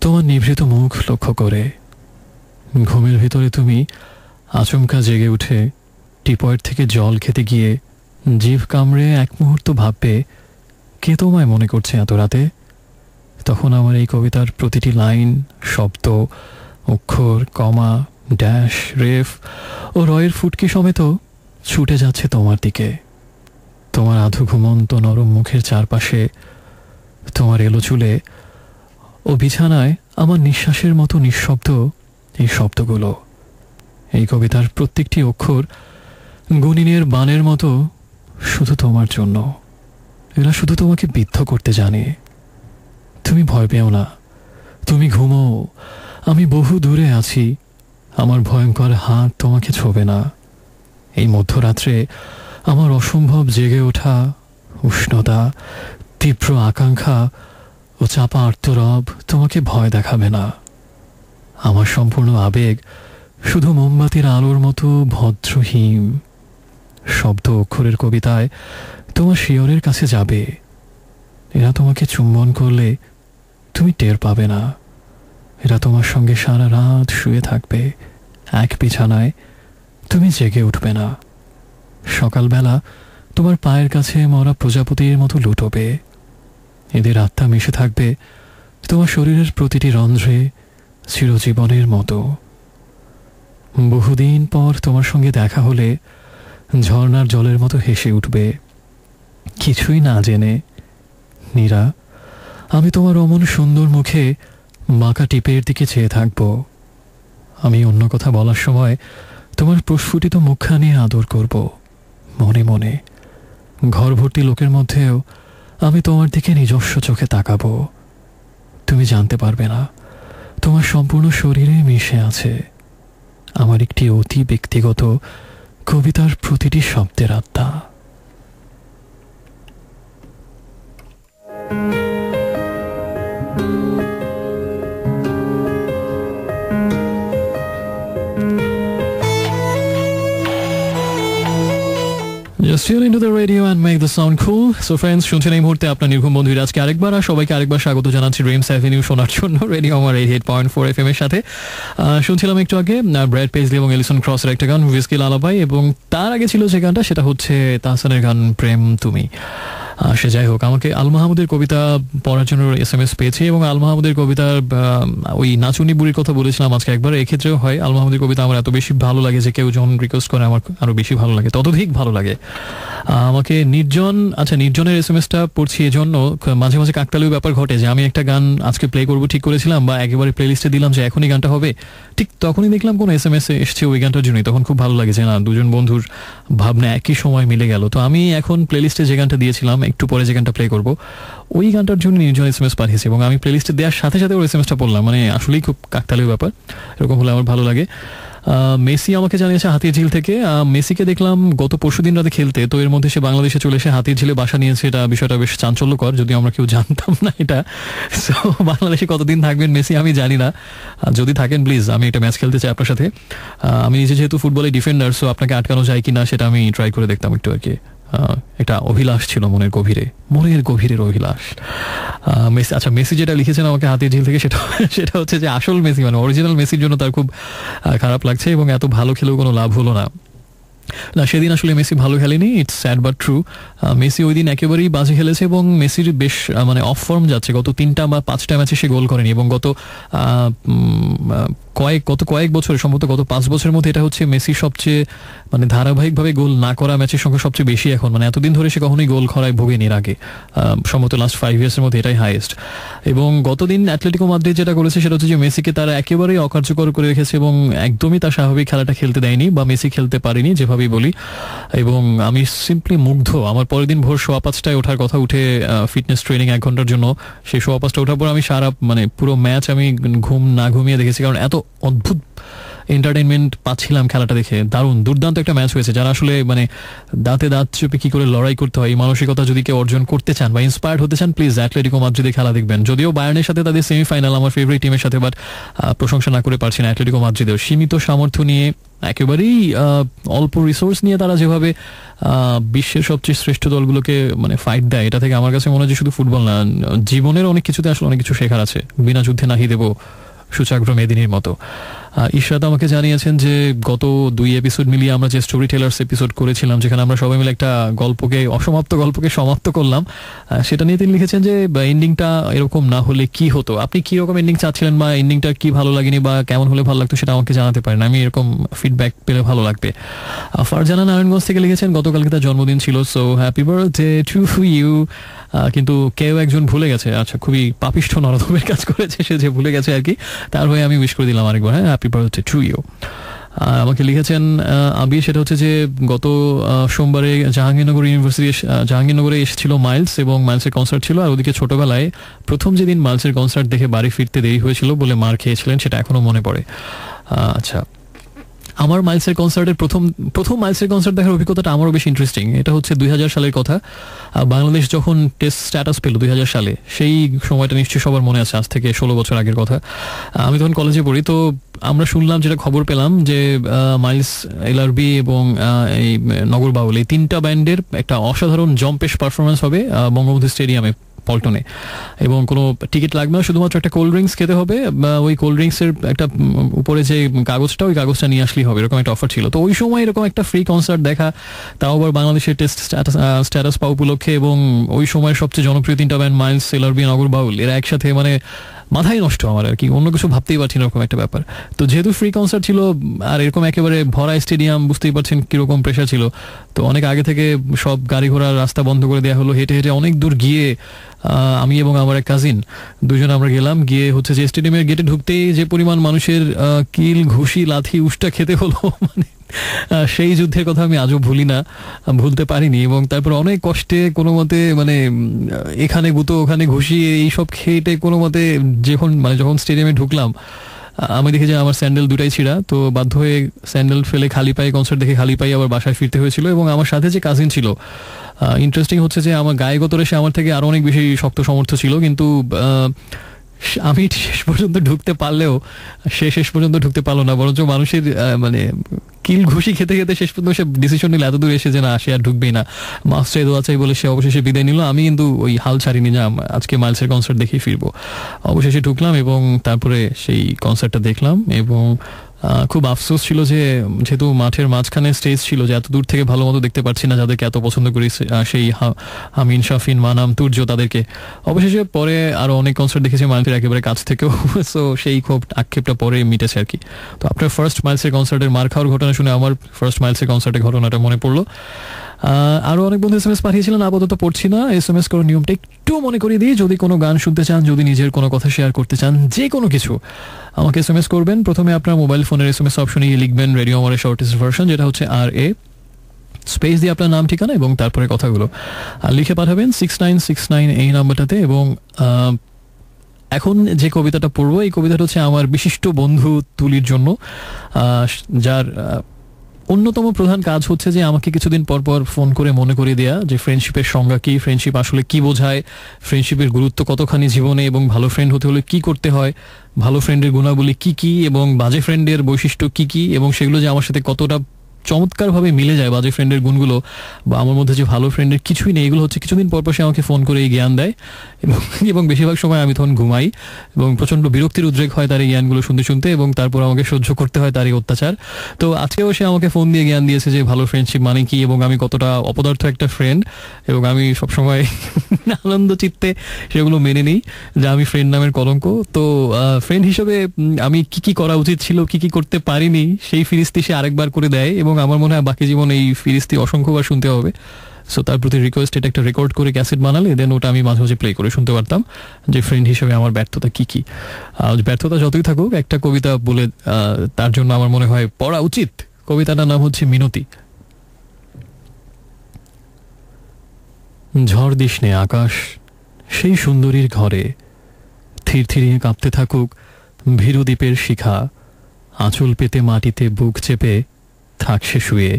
তোমার নিভৃত মুখ লক্ষ্য করে ঘুমের ভিতরে তুমি আচমকা জেগে উঠে টিপয়ের থেকে জল খেতে গিয়ে জীব কামড়ে এক মুহূর্ত ভাববে কে তোমায় মনে করছে এত রাতে তখন আমার এই কবিতার প্রতিটি লাইন শব্দ অক্ষর কমা ড্যাশ রেফ ও রয়ের ফুটকি সমেত ছুটে যাচ্ছে তোমার দিকে তোমার আধু ঘুমন্ত নরম মুখের চারপাশে তোমার এলো চুলে ও বিছানায় আমার নিঃশ্বাসের মতো নিঃশব্দ এই শব্দগুলো এই কবিতার প্রত্যেকটি অক্ষর গুনিনের বানের মতো শুধু তোমার জন্য এরা শুধু তোমাকে বিদ্ধ করতে জানে তুমি ভয় পেও না তুমি ঘুমো আমি বহু দূরে আছি আমার ভয়ঙ্কর হাত তোমাকে ছোবে না এই মধ্যরাত্রে আমার অসম্ভব জেগে ওঠা উষ্ণতা তীব্র আকাঙ্ক্ষা ও চাপা আর্তরব তোমাকে ভয় দেখাবে না আমার সম্পূর্ণ আবেগ শুধু মোমবাতির আলোর মতো ভদ্রহীন শব্দ অক্ষরের কবিতায় তোমার শিয়রের কাছে যাবে এরা তোমাকে চুম্বন করলে তুমি টের পাবে না এরা তোমার সঙ্গে সারা রাত শুয়ে থাকবে এক বিছানায় তুমি জেগে উঠবে না সকালবেলা তোমার পায়ের কাছে মরা প্রজাপতির মতো লুটোবে এদের আত্মা মিশে থাকবে তোমার শরীরের প্রতিটি রন্ধ্রে চিরজীবনের মতো বহুদিন পর তোমার সঙ্গে দেখা হলে ঝর্নার জলের মতো হেসে উঠবে কিছুই না জেনে নীরা আমি তোমার অমন সুন্দর মুখে মাকা টিপের দিকে চেয়ে থাকব আমি অন্য কথা বলার সময় তোমার প্রস্ফুটিত মুখখানি আদর করবো মনে মনে ঘর ভর্তি লোকের মধ্যেও আমি তোমার দিকে নিজস্ব চোখে তাকাবো তুমি জানতে পারবে না তোমার সম্পূর্ণ শরীরে মিশে আছে আমার একটি অতি ব্যক্তিগত কবিতার প্রতিটি শব্দের আত্মা thank you Just tune into the radio and make the sound cool. So friends, শুনছেন এই মুহূর্তে আপনার নির্ঘুম বন্ধু আজকে আরেকবার আর সবাইকে আরেকবার স্বাগত জানাচ্ছি ড্রিমস অ্যাভিনিউ শোনার জন্য radio Amar eight eight point four F M এর সাথে শুনছিলাম একটু আগে ব্রেড পেজলি এবং এলিসন ক্রসের একটা গান হুইস্কি লালাবাই এবং তার আগে ছিল যে গানটা সেটা হচ্ছে তাহসানের গান প্রেম তুমি সে যাই হোক আমাকে আল মাহমুদের কবিতা পড়ার জন্য এস এম এস পেয়েছি এবং আল মাহমুদের কবিতার ওই নাচুনি বুড়ির কথা বলেছিলাম আজকে একবার এক্ষেত্রেও হয় আল মাহমুদের কবিতা আমার এত বেশি ভালো লাগে যে কেউ যখন রিকোয়েস্ট করে আমার আরো বেশি ভালো লাগে ততধিক ভালো লাগে আমাকে নির্জন আচ্ছা নির্জনের এস এম এসটা পড়ছি এজন্য মাঝে মাঝে কাকতালীয় ব্যাপার ঘটে যে আমি একটা গান আজকে প্লে করব ঠিক করেছিলাম বা একেবারে প্লেলিস্টে দিলাম যে এখনই গানটা হবে ঠিক তখনই দেখলাম কোনো এস এম এস এসছে ওই গানটার জন্যই তখন খুব ভালো লাগে যে না দুজন বন্ধুর ভাবনা একই সময় মিলে গেল তো আমি এখন লিস্টে যে গানটা দিয়েছিলাম একটু পরে যে গানটা প্লে করব ওই গানটার জন্য নির্জন এস এম এস পাঠিয়েছি এবং আমি লিস্টে দেওয়ার সাথে সাথে ওর এস এম এসটা পড়লাম মানে আসলেই খুব কাকতালীয় ব্যাপার এরকম হলে আমার ভালো লাগে মেসি আমাকে জানিয়েছে ঝিল থেকে মেসিকে দেখলাম গত পরশু দিন রাতে খেলতে তো এর মধ্যে সে বাংলাদেশে চলে এসে ঝিলে বাসা নিয়েছে এটা বিষয়টা বেশ চাঞ্চল্যকর যদি আমরা কেউ জানতাম না এটা সো বাংলাদেশে কতদিন থাকবেন মেসি আমি জানি না যদি থাকেন প্লিজ আমি একটা ম্যাচ খেলতে চাই আপনার সাথে আমি নিজে যেহেতু ফুটবলে ডিফেন্ডার সো আপনাকে আটকানো যায় কি না সেটা আমি ট্রাই করে দেখতাম একটু আর কি একটা অভিলাষ ছিল মনের গভীরে মনের গভীরের অভিলাষ মেসি আচ্ছা মেসি যেটা লিখেছেন আমাকে হাতির ঝিল থেকে সেটা সেটা হচ্ছে যে আসল মেসি মানে অরিজিনাল মেসির জন্য তার খুব খারাপ লাগছে এবং এত ভালো খেলেও কোনো লাভ হলো না না সেদিন আসলে মেসি ভালো খেলেনি it's sad but true Messi ওই দিন একেবারেই বাজে খেলেছে এবং মেসির বেশ মানে অফ ফর্ম যাচ্ছে গত তিনটা বা পাঁচটা ম্যাচে সে গোল করেনি এবং গত কয়েক গত কয়েক বছর সম্ভবত গত পাঁচ বছরের মধ্যে এটা হচ্ছে মেসি সবচেয়ে মানে ধারাবাহিকভাবে গোল না করা ম্যাচের সংখ্যা সবচেয়ে বেশি এখন মানে এতদিন ধরে সে কখনোই গোল খরায় ভোগেনি এর আগে সম্ভবত লাস্ট ফাইভ ইয়ার্সের মধ্যে এটাই হাইয়েস্ট এবং গতদিন অ্যাটলেটিকো মাদ্রিদ যেটা করেছে সেটা হচ্ছে যে মেসিকে তারা একেবারেই অকার্যকর করে রেখেছে এবং একদমই তার স্বাভাবিক খেলাটা খেলতে দেয়নি বা মেসি খেলতে পারেনি যেভাবে এভাবেই বলি এবং আমি সিম্পলি মুগ্ধ আমার পরের দিন ভোর সোয়া পাঁচটায় ওঠার কথা উঠে ফিটনেস ট্রেনিং এক ঘন্টার জন্য সেই সোয়া পাঁচটা ওঠার পর আমি সারা মানে পুরো ম্যাচ আমি ঘুম না ঘুমিয়ে দেখেছি কারণ এত অদ্ভুত এন্টারটেনমেন্ট পাচ্ছিলাম খেলাটা দেখে দারুণ দুর্দান্ত একটা ম্যাচ হয়েছে যারা আসলে মানে দাঁতে দাঁত চেপে কী করে লড়াই করতে হয় এই মানসিকতা যদি কেউ অর্জন করতে চান বা ইন্সপায়ার্ড হতে চান প্লিজ অ্যাথলেটিকো মাদ্রিদে খেলা দেখবেন যদিও বায়ানের সাথে তাদের সেমিফাইনাল আমার ফেভারিট টিমের সাথে বাট প্রশংসা না করে পারছি না অ্যাথলেটিকো মাদ্রিদেও সীমিত সামর্থ্য নিয়ে একেবারেই অল্প রিসোর্স নিয়ে তারা যেভাবে বিশ্বের সবচেয়ে শ্রেষ্ঠ দলগুলোকে মানে ফাইট দেয় এটা থেকে আমার কাছে মনে হয় যে শুধু ফুটবল না জীবনের অনেক কিছুতে আসলে অনেক কিছু শেখার আছে বিনা যুদ্ধে নাহি দেব সুচাগ্র মেদিনীর মতো ইশরাত আমাকে জানিয়েছেন যে গত দুই এপিসোড মিলিয়ে আমরা যে স্টোরি টেলার্স এপিসোড করেছিলাম যেখানে আমরা সবাই মিলে একটা গল্পকে অসমাপ্ত গল্পকে সমাপ্ত করলাম সেটা নিয়ে তিনি লিখেছেন যে এন্ডিংটা এরকম না হলে কি হতো আপনি কি রকম এন্ডিং চাচ্ছিলেন বা এন্ডিংটা কি ভালো লাগেনি বা কেমন হলে ভালো লাগতো সেটা আমাকে জানাতে পারেন আমি এরকম ফিডব্যাক পেলে ভালো লাগবে ফারজানা নারায়ণগঞ্জ থেকে লিখেছেন গতকালকে তার জন্মদিন ছিল so happy birthday to you কিন্তু কেউ একজন ভুলে গেছে আচ্ছা খুবই পাপিষ্ঠ নরদমের কাজ করেছে সে যে ভুলে গেছে আর কি তার হয়ে আমি উইশ করে দিলাম আরেকবার হ্যাঁ হ্যাপি কৃপারত টু ইউ আমাকে লিখেছেন আবি সেটা হচ্ছে যে গত সোমবারে জাহাঙ্গীরনগর ইউনিভার্সিটি জাহাঙ্গীরনগরে এসেছিল মাইলস এবং মাইলসের কনসার্ট ছিল আর ওদিকে ছোটবেলায় প্রথম যেদিন মাইলসের কনসার্ট দেখে বাড়ি ফিরতে দেরি হয়েছিল বলে মার খেয়েছিলেন সেটা এখনও মনে পড়ে আচ্ছা আমার মাইলসের কনসার্টের প্রথম প্রথম মাইলসের কনসার্ট দেখার অভিজ্ঞতাটা আমারও বেশি ইন্টারেস্টিং এটা হচ্ছে দুই সালের কথা বাংলাদেশ যখন টেস্ট স্ট্যাটাস পেল দুই সালে সেই সময়টা নিশ্চয়ই সবার মনে আছে আজ থেকে ষোলো বছর আগের কথা আমি তখন কলেজে পড়ি তো আমরা শুনলাম যেটা খবর পেলাম যে মাইলস এল বি এবং এই নগর বাউল এই তিনটা ব্যান্ডের একটা অসাধারণ জম্পেশ পারফরমেন্স হবে বঙ্গবন্ধু স্টেডিয়ামে পল্টনে এবং কোনো টিকিট লাগবে না শুধুমাত্র একটা কোল্ড ড্রিঙ্কস খেতে হবে ওই কোল্ড ড্রিঙ্কসের একটা উপরে যে কাগজটা ওই কাগজটা নিয়ে আসলেই হবে এরকম একটা অফার ছিল তো ওই সময় এরকম একটা ফ্রি কনসার্ট দেখা তাও আবার বাংলাদেশের টেস্ট স্ট্যাটাস পাওয়া উপলক্ষে এবং ওই সময়ের সবচেয়ে জনপ্রিয় তিনটা ব্যান্ড মাইলস সেলার বিন অগরবাউল এরা একসাথে মানে মাথায় নষ্ট আমার আর কি অন্য কিছু ভাবতেই পারছি না এরকম একটা ব্যাপার তো যেহেতু ফ্রি কনসার্ট ছিল আর এরকম একেবারে ভরা স্টেডিয়াম বুঝতেই পারছেন কীরকম প্রেশার ছিল তো অনেক আগে থেকে সব গাড়ি ঘোড়ার রাস্তা বন্ধ করে দেওয়া হলো হেঁটে হেঁটে অনেক দূর গিয়ে আমি এবং আমার এক কাজিন দুজন আমরা গেলাম গিয়ে হচ্ছে যে স্টেডিয়ামের গেটে ঢুকতেই যে পরিমাণ মানুষের কিল ঘুষি লাথি উষ্টা খেতে হলো [laughs] মানে সেই যুদ্ধের কথা আমি আজও ভুলি না ভুলতে পারিনি এবং তারপর অনেক কষ্টে কোনো মতে মানে এখানে গুতো ওখানে ঘুষিয়ে এইসব খেয়েটে কোনো মতে যখন মানে যখন স্টেডিয়ামে ঢুকলাম আমি দেখি যে আমার স্যান্ডেল দুটাই ছিঁড়া তো বাধ্য হয়ে স্যান্ডেল ফেলে খালি পায়ে কনসার্ট দেখে খালি পাই আবার বাসায় ফিরতে হয়েছিল এবং আমার সাথে যে কাজিন ছিল ইন্টারেস্টিং হচ্ছে যে আমার গায়ে গোতরে সে আমার থেকে আরও অনেক বেশি শক্ত সমর্থ ছিল কিন্তু আমি শেষ পর্যন্ত ঢুকতে পারলেও সে শেষ পর্যন্ত ঢুকতে পারলো না বরঞ্চ মানুষের মানে কিল ঘুষি খেতে খেতে শেষ পর্যন্ত সে ডিসিশন নিল এতদূর এসে যে না সে আর ঢুকবেই না মাস্টার দোয়া চাই বলে সে অবশেষে বিদায় নিল আমি কিন্তু ওই হাল ছাড়িনি যে আজকে মাইলসের কনসার্ট দেখেই ফিরবো অবশেষে ঢুকলাম এবং তারপরে সেই কনসার্টটা দেখলাম এবং খুব আফসোস ছিল যে যেহেতু মাঠের মাঝখানে স্টেজ ছিল যে এত দূর থেকে ভালো মতো দেখতে পাচ্ছি না যাদেরকে এত পছন্দ করি সেই হামিন শাফিন মানাম তুর্য তাদেরকে অবশেষে পরে আরো অনেক কনসার্ট দেখেছি মায়ানসের একেবারে কাছ থেকেও সো [laughs] সেই খুব আক্ষেপটা পরে মিটেছে আর কি তো আপনার ফার্স্ট মাইলসের কনসার্টের মার খাওয়ার ঘটনা শুনে আমার ফার্স্ট মাইলসের কনসার্টের ঘটনাটা মনে পড়লো আরও অনেক বন্ধু এস এম এস পাঠিয়েছিলেন আপাতত পড়ছি না এস এম এস করার নিয়মটা একটু মনে করিয়ে দিই যদি কোনো গান শুনতে চান যদি নিজের কোনো কথা শেয়ার করতে চান যে কোনো কিছু আমাকে এস এম এস করবেন প্রথমে আপনার মোবাইল ফোনের এস এম এস অপশনে লিখবেন রেডিও আমার শর্টেস্ট ভার্সন যেটা হচ্ছে আর এ স্পেস দিয়ে আপনার নাম ঠিকানা এবং তারপরে কথাগুলো আর লিখে পাঠাবেন সিক্স নাইন সিক্স নাইন এই নাম্বারটাতে এবং এখন যে কবিতাটা পড়বো এই কবিতাটা হচ্ছে আমার বিশিষ্ট বন্ধু তুলির জন্য যার অন্যতম প্রধান কাজ হচ্ছে যে আমাকে কিছুদিন পর পর ফোন করে মনে করে দেয়া যে ফ্রেন্ডশিপের সংজ্ঞা কি ফ্রেন্ডশিপ আসলে কি বোঝায় ফ্রেন্ডশিপের গুরুত্ব কতখানি জীবনে এবং ভালো ফ্রেন্ড হতে হলে কি করতে হয় ভালো ফ্রেন্ডের গুণাবলী কি কি এবং বাজে ফ্রেন্ডের বৈশিষ্ট্য কি কি এবং সেগুলো যে আমার সাথে কতটা চমৎকারভাবে মিলে যায় বাজে ফ্রেন্ডের গুণগুলো বা আমার মধ্যে যে ভালো ফ্রেন্ডের কিছুই নেই এগুলো হচ্ছে কিছুদিন পর সে আমাকে ফোন করে এই জ্ঞান দেয় এবং [laughs] এবং বেশিরভাগ সময় আমি তখন ঘুমাই এবং প্রচণ্ড বিরক্তির উদ্রেক হয় তার এই জ্ঞানগুলো শুনতে শুনতে এবং তারপর আমাকে সহ্য করতে হয় তার এই অত্যাচার তো আজকেও সে আমাকে ফোন দিয়ে জ্ঞান দিয়েছে যে ভালো ফ্রেন্ডশিপ মানে কি এবং আমি কতটা অপদার্থ একটা ফ্রেন্ড এবং আমি সবসময় [laughs] আনন্দ চিত্তে সেগুলো মেনে নিই যে আমি ফ্রেন্ড নামের কলঙ্ক তো ফ্রেন্ড হিসেবে আমি কি কি করা উচিত ছিল কি কি করতে পারিনি সেই ফিরিস্তি সে আরেকবার করে দেয় এবং আমার মনে হয় বাকি জীবন এই ফিরিস্তি অসংখ্যবার শুনতে হবে সো তার প্রতি রিকোয়েস্ট এটা একটা রেকর্ড করে ক্যাসেট বানালে দেন ওটা আমি মাঝে মাঝে প্লে করে শুনতে পারতাম যে ফ্রেন্ড হিসেবে আমার ব্যর্থতা কি কি ব্যর্থতা যতই থাকুক একটা কবিতা বলে তার জন্য আমার মনে হয় পড়া উচিত কবিতাটার নাম হচ্ছে মিনতি ঝড় দিস নে আকাশ সেই সুন্দরীর ঘরে থির থিরিয়ে কাঁপতে থাকুক ভীরুদ্বীপের শিখা আঁচল পেতে মাটিতে বুক চেপে থাক সে শুয়ে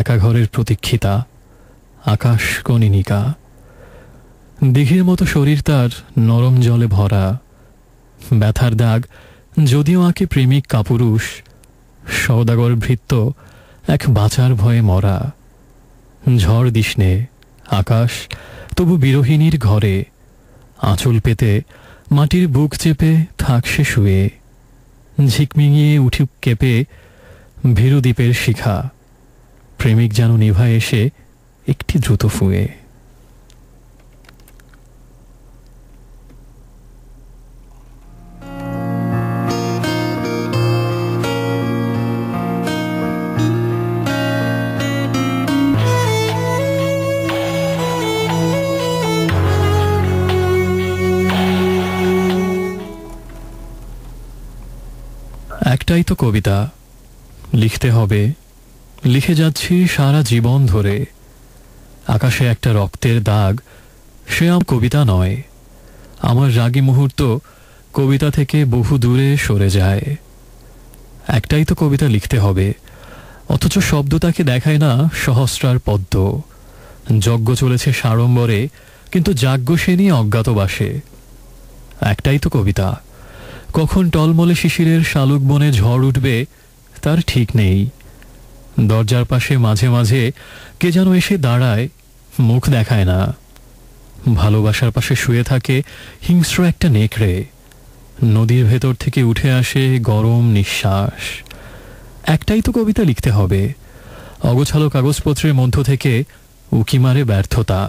একা ঘরের প্রতীক্ষিতা আকাশ কনিনিকা দিঘির মতো শরীর তার নরম জলে ভরা ব্যথার দাগ যদিও আঁকে প্রেমিক কাপুরুষ সৌদাগর ভৃত্য এক বাঁচার ভয়ে মরা ঝড় দিসনে আকাশ তবু বিরোহিণীর ঘরে আঁচল পেতে মাটির বুক চেপে থাক সে শুয়ে ঝিকমিঙিয়ে উঠি কেঁপে ভীরুদ্বীপের শিখা প্রেমিক যেন নিভায় এসে একটি দ্রুত ফুঁয়ে একটাই তো কবিতা লিখতে হবে লিখে যাচ্ছি সারা জীবন ধরে আকাশে একটা রক্তের দাগ সে আম কবিতা নয় আমার রাগী মুহূর্ত কবিতা থেকে বহু দূরে সরে যায় একটাই তো কবিতা লিখতে হবে অথচ শব্দ তাকে দেখায় না সহস্রার পদ্ম যজ্ঞ চলেছে সাড়ম্বরে কিন্তু যাজ্ঞ সে নিয়ে অজ্ঞাতবাসে একটাই তো কবিতা কখন টলমলে শিশিরের শালুক বনে ঝড় উঠবে তার ঠিক নেই দরজার পাশে মাঝে মাঝে কে যেন এসে দাঁড়ায় মুখ দেখায় না ভালোবাসার পাশে শুয়ে থাকে হিংস্র একটা নেকড়ে নদীর ভেতর থেকে উঠে আসে গরম নিঃশ্বাস একটাই তো কবিতা লিখতে হবে অগোছালো কাগজপত্রের মধ্য থেকে উকি মারে ব্যর্থতা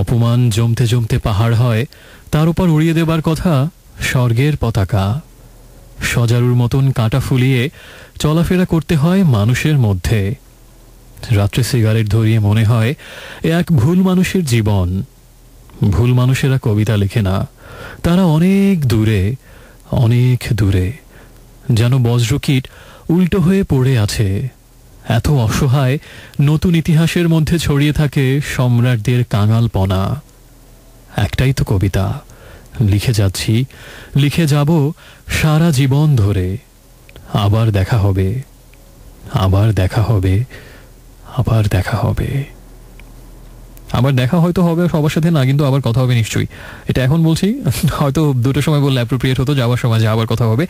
অপমান জমতে জমতে পাহাড় হয় তার উপর উড়িয়ে দেবার কথা স্বর্গের পতাকা সজারুর মতন কাঁটা ফুলিয়ে চলাফেরা করতে হয় মানুষের মধ্যে রাত্রে সিগারেট ধরিয়ে মনে হয় এ এক ভুল মানুষের জীবন ভুল মানুষেরা কবিতা লেখে না তারা অনেক দূরে অনেক দূরে যেন বজ্রকীট উল্টো হয়ে পড়ে আছে এত অসহায় নতুন ইতিহাসের মধ্যে ছড়িয়ে থাকে সম্রাটদের কাঙালপনা একটাই তো কবিতা লিখে যাচ্ছি লিখে যাব সারা জীবন ধরে আবার দেখা হবে আবার দেখা হবে আবার দেখা হবে আবার দেখা হয়তো হবে সবার সাথে না কিন্তু আবার কথা হবে নিশ্চয়ই এটা এখন বলছি হয়তো দুটো সময় বললে অ্যাপ্রোপ্রিয়েট হতো যাওয়ার সময় আবার কথা হবে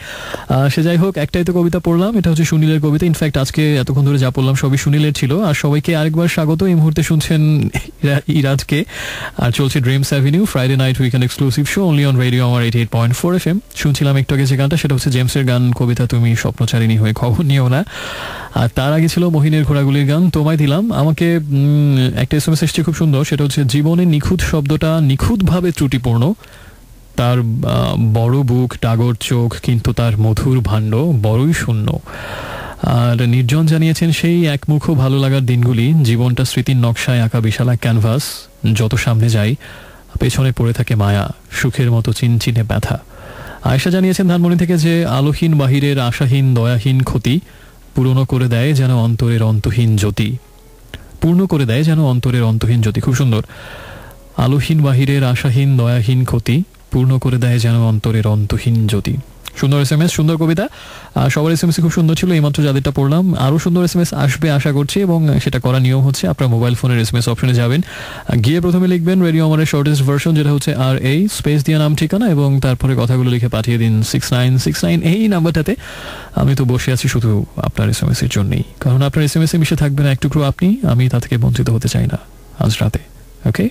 সে যাই হোক একটাই তো কবিতা পড়লাম এটা হচ্ছে সুনীলের কবিতা ইনফ্যাক্ট আজকে এতক্ষণ ধরে যা পড়লাম সবই সুনীলের ছিল আর সবাইকে আরেকবার স্বাগত এই মুহূর্তে শুনছেন ইরাজকে আর চলছে dreams avenue Friday night weekend exclusive show only on radio Amar eight eight point four F M শুনছিলাম একটু আগে যে গানটা সেটা হচ্ছে জেমসের গান কবিতা তুমি স্বপ্নচারিণী হয়ে খবর নিও না আর তার আগে ছিল মহিনের ঘোড়াগুলির গান তোমায় দিলাম আমাকে একটা এস এম এস এসছে খুব সুন্দর পছন্দ সেটা হচ্ছে জীবনে নিখুঁত শব্দটা নিখুঁতভাবে ত্রুটিপূর্ণ তার বড় বুক টাগর চোখ কিন্তু তার মধুর ভাণ্ড বড়ই শূন্য আর নির্জন জানিয়েছেন সেই একমুখ ভালো লাগার দিনগুলি জীবনটা স্মৃতির নকশায় আঁকা বিশাল এক ক্যানভাস যত সামনে যাই পেছনে পড়ে থাকে মায়া সুখের মতো চিনচিনে ব্যথা আয়সা জানিয়েছেন ধানমণি থেকে যে আলোহীন বাহিরের আশাহীন দয়াহীন ক্ষতি পূরণ করে দেয় যেন অন্তরের অন্তহীন জ্যোতি পূর্ণ করে দেয় যেন অন্তরের অন্তহীন জ্যোতি খুব সুন্দর আলোহীন বাহিরের আশাহীন দয়াহীন ক্ষতি পূর্ণ করে দেয় যেন অন্তরের অন্তহীন জ্যোতি সুন্দর এস এম এস সুন্দর কবিতা সবার এস এম এস খুব সুন্দর ছিল এই মাত্র যাদেরটা পড়লাম আরও সুন্দর এস এম এস আসবে আশা করছি এবং সেটা করার নিয়ম হচ্ছে আপনার মোবাইল ফোনের এস এম এস অপশনে যাবেন গিয়ে প্রথমে লিখবেন রেডিও আমার শর্টেস্ট ভার্সন যেটা হচ্ছে আর এই স্পেস দিয়ে নাম ঠিকানা এবং তারপরে কথাগুলো লিখে পাঠিয়ে দিন সিক্স নাইন সিক্স নাইন এই নাম্বারটাতে আমি তো বসে আছি শুধু আপনার এস এম এস এর জন্যই কারণ আপনার এস এম এস এ মিশে থাকবেন একটুকরো আপনি আমি তা থেকে বঞ্চিত হতে চাই না আজ রাতে ওকে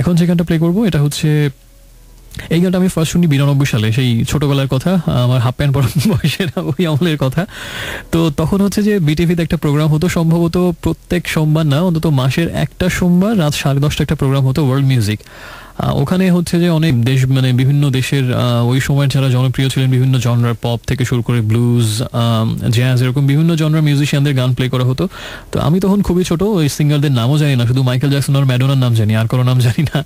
এখন যেখানটা প্লে করবো এটা হচ্ছে এই গানটা আমি ফার্স্ট শুনি বিরানব্বই সালে সেই ছোটবেলার কথা আমার হাফ প্যান্ট পরম বয়সের ওই আমলের কথা তো তখন হচ্ছে যে বিটিভিতে একটা প্রোগ্রাম হতো সম্ভবত প্রত্যেক সোমবার না অন্তত মাসের একটা সোমবার রাত সাড়ে দশটা একটা প্রোগ্রাম হতো ওয়ার্ল্ড মিউজিক ওখানে হচ্ছে যে অনেক দেশ মানে বিভিন্ন দেশের ওই সময় যারা জনপ্রিয় ছিলেন বিভিন্ন জনরার পপ থেকে শুরু করে ব্লুজ জ্যাজ এরকম বিভিন্ন জনরার মিউজিশিয়ানদের গান প্লে করা হতো তো আমি তখন খুবই ছোট ওই সিঙ্গারদের নামও জানি না শুধু মাইকেল জ্যাকসন আর ম্যাডোনার নাম জানি আর কোনো নাম জানি না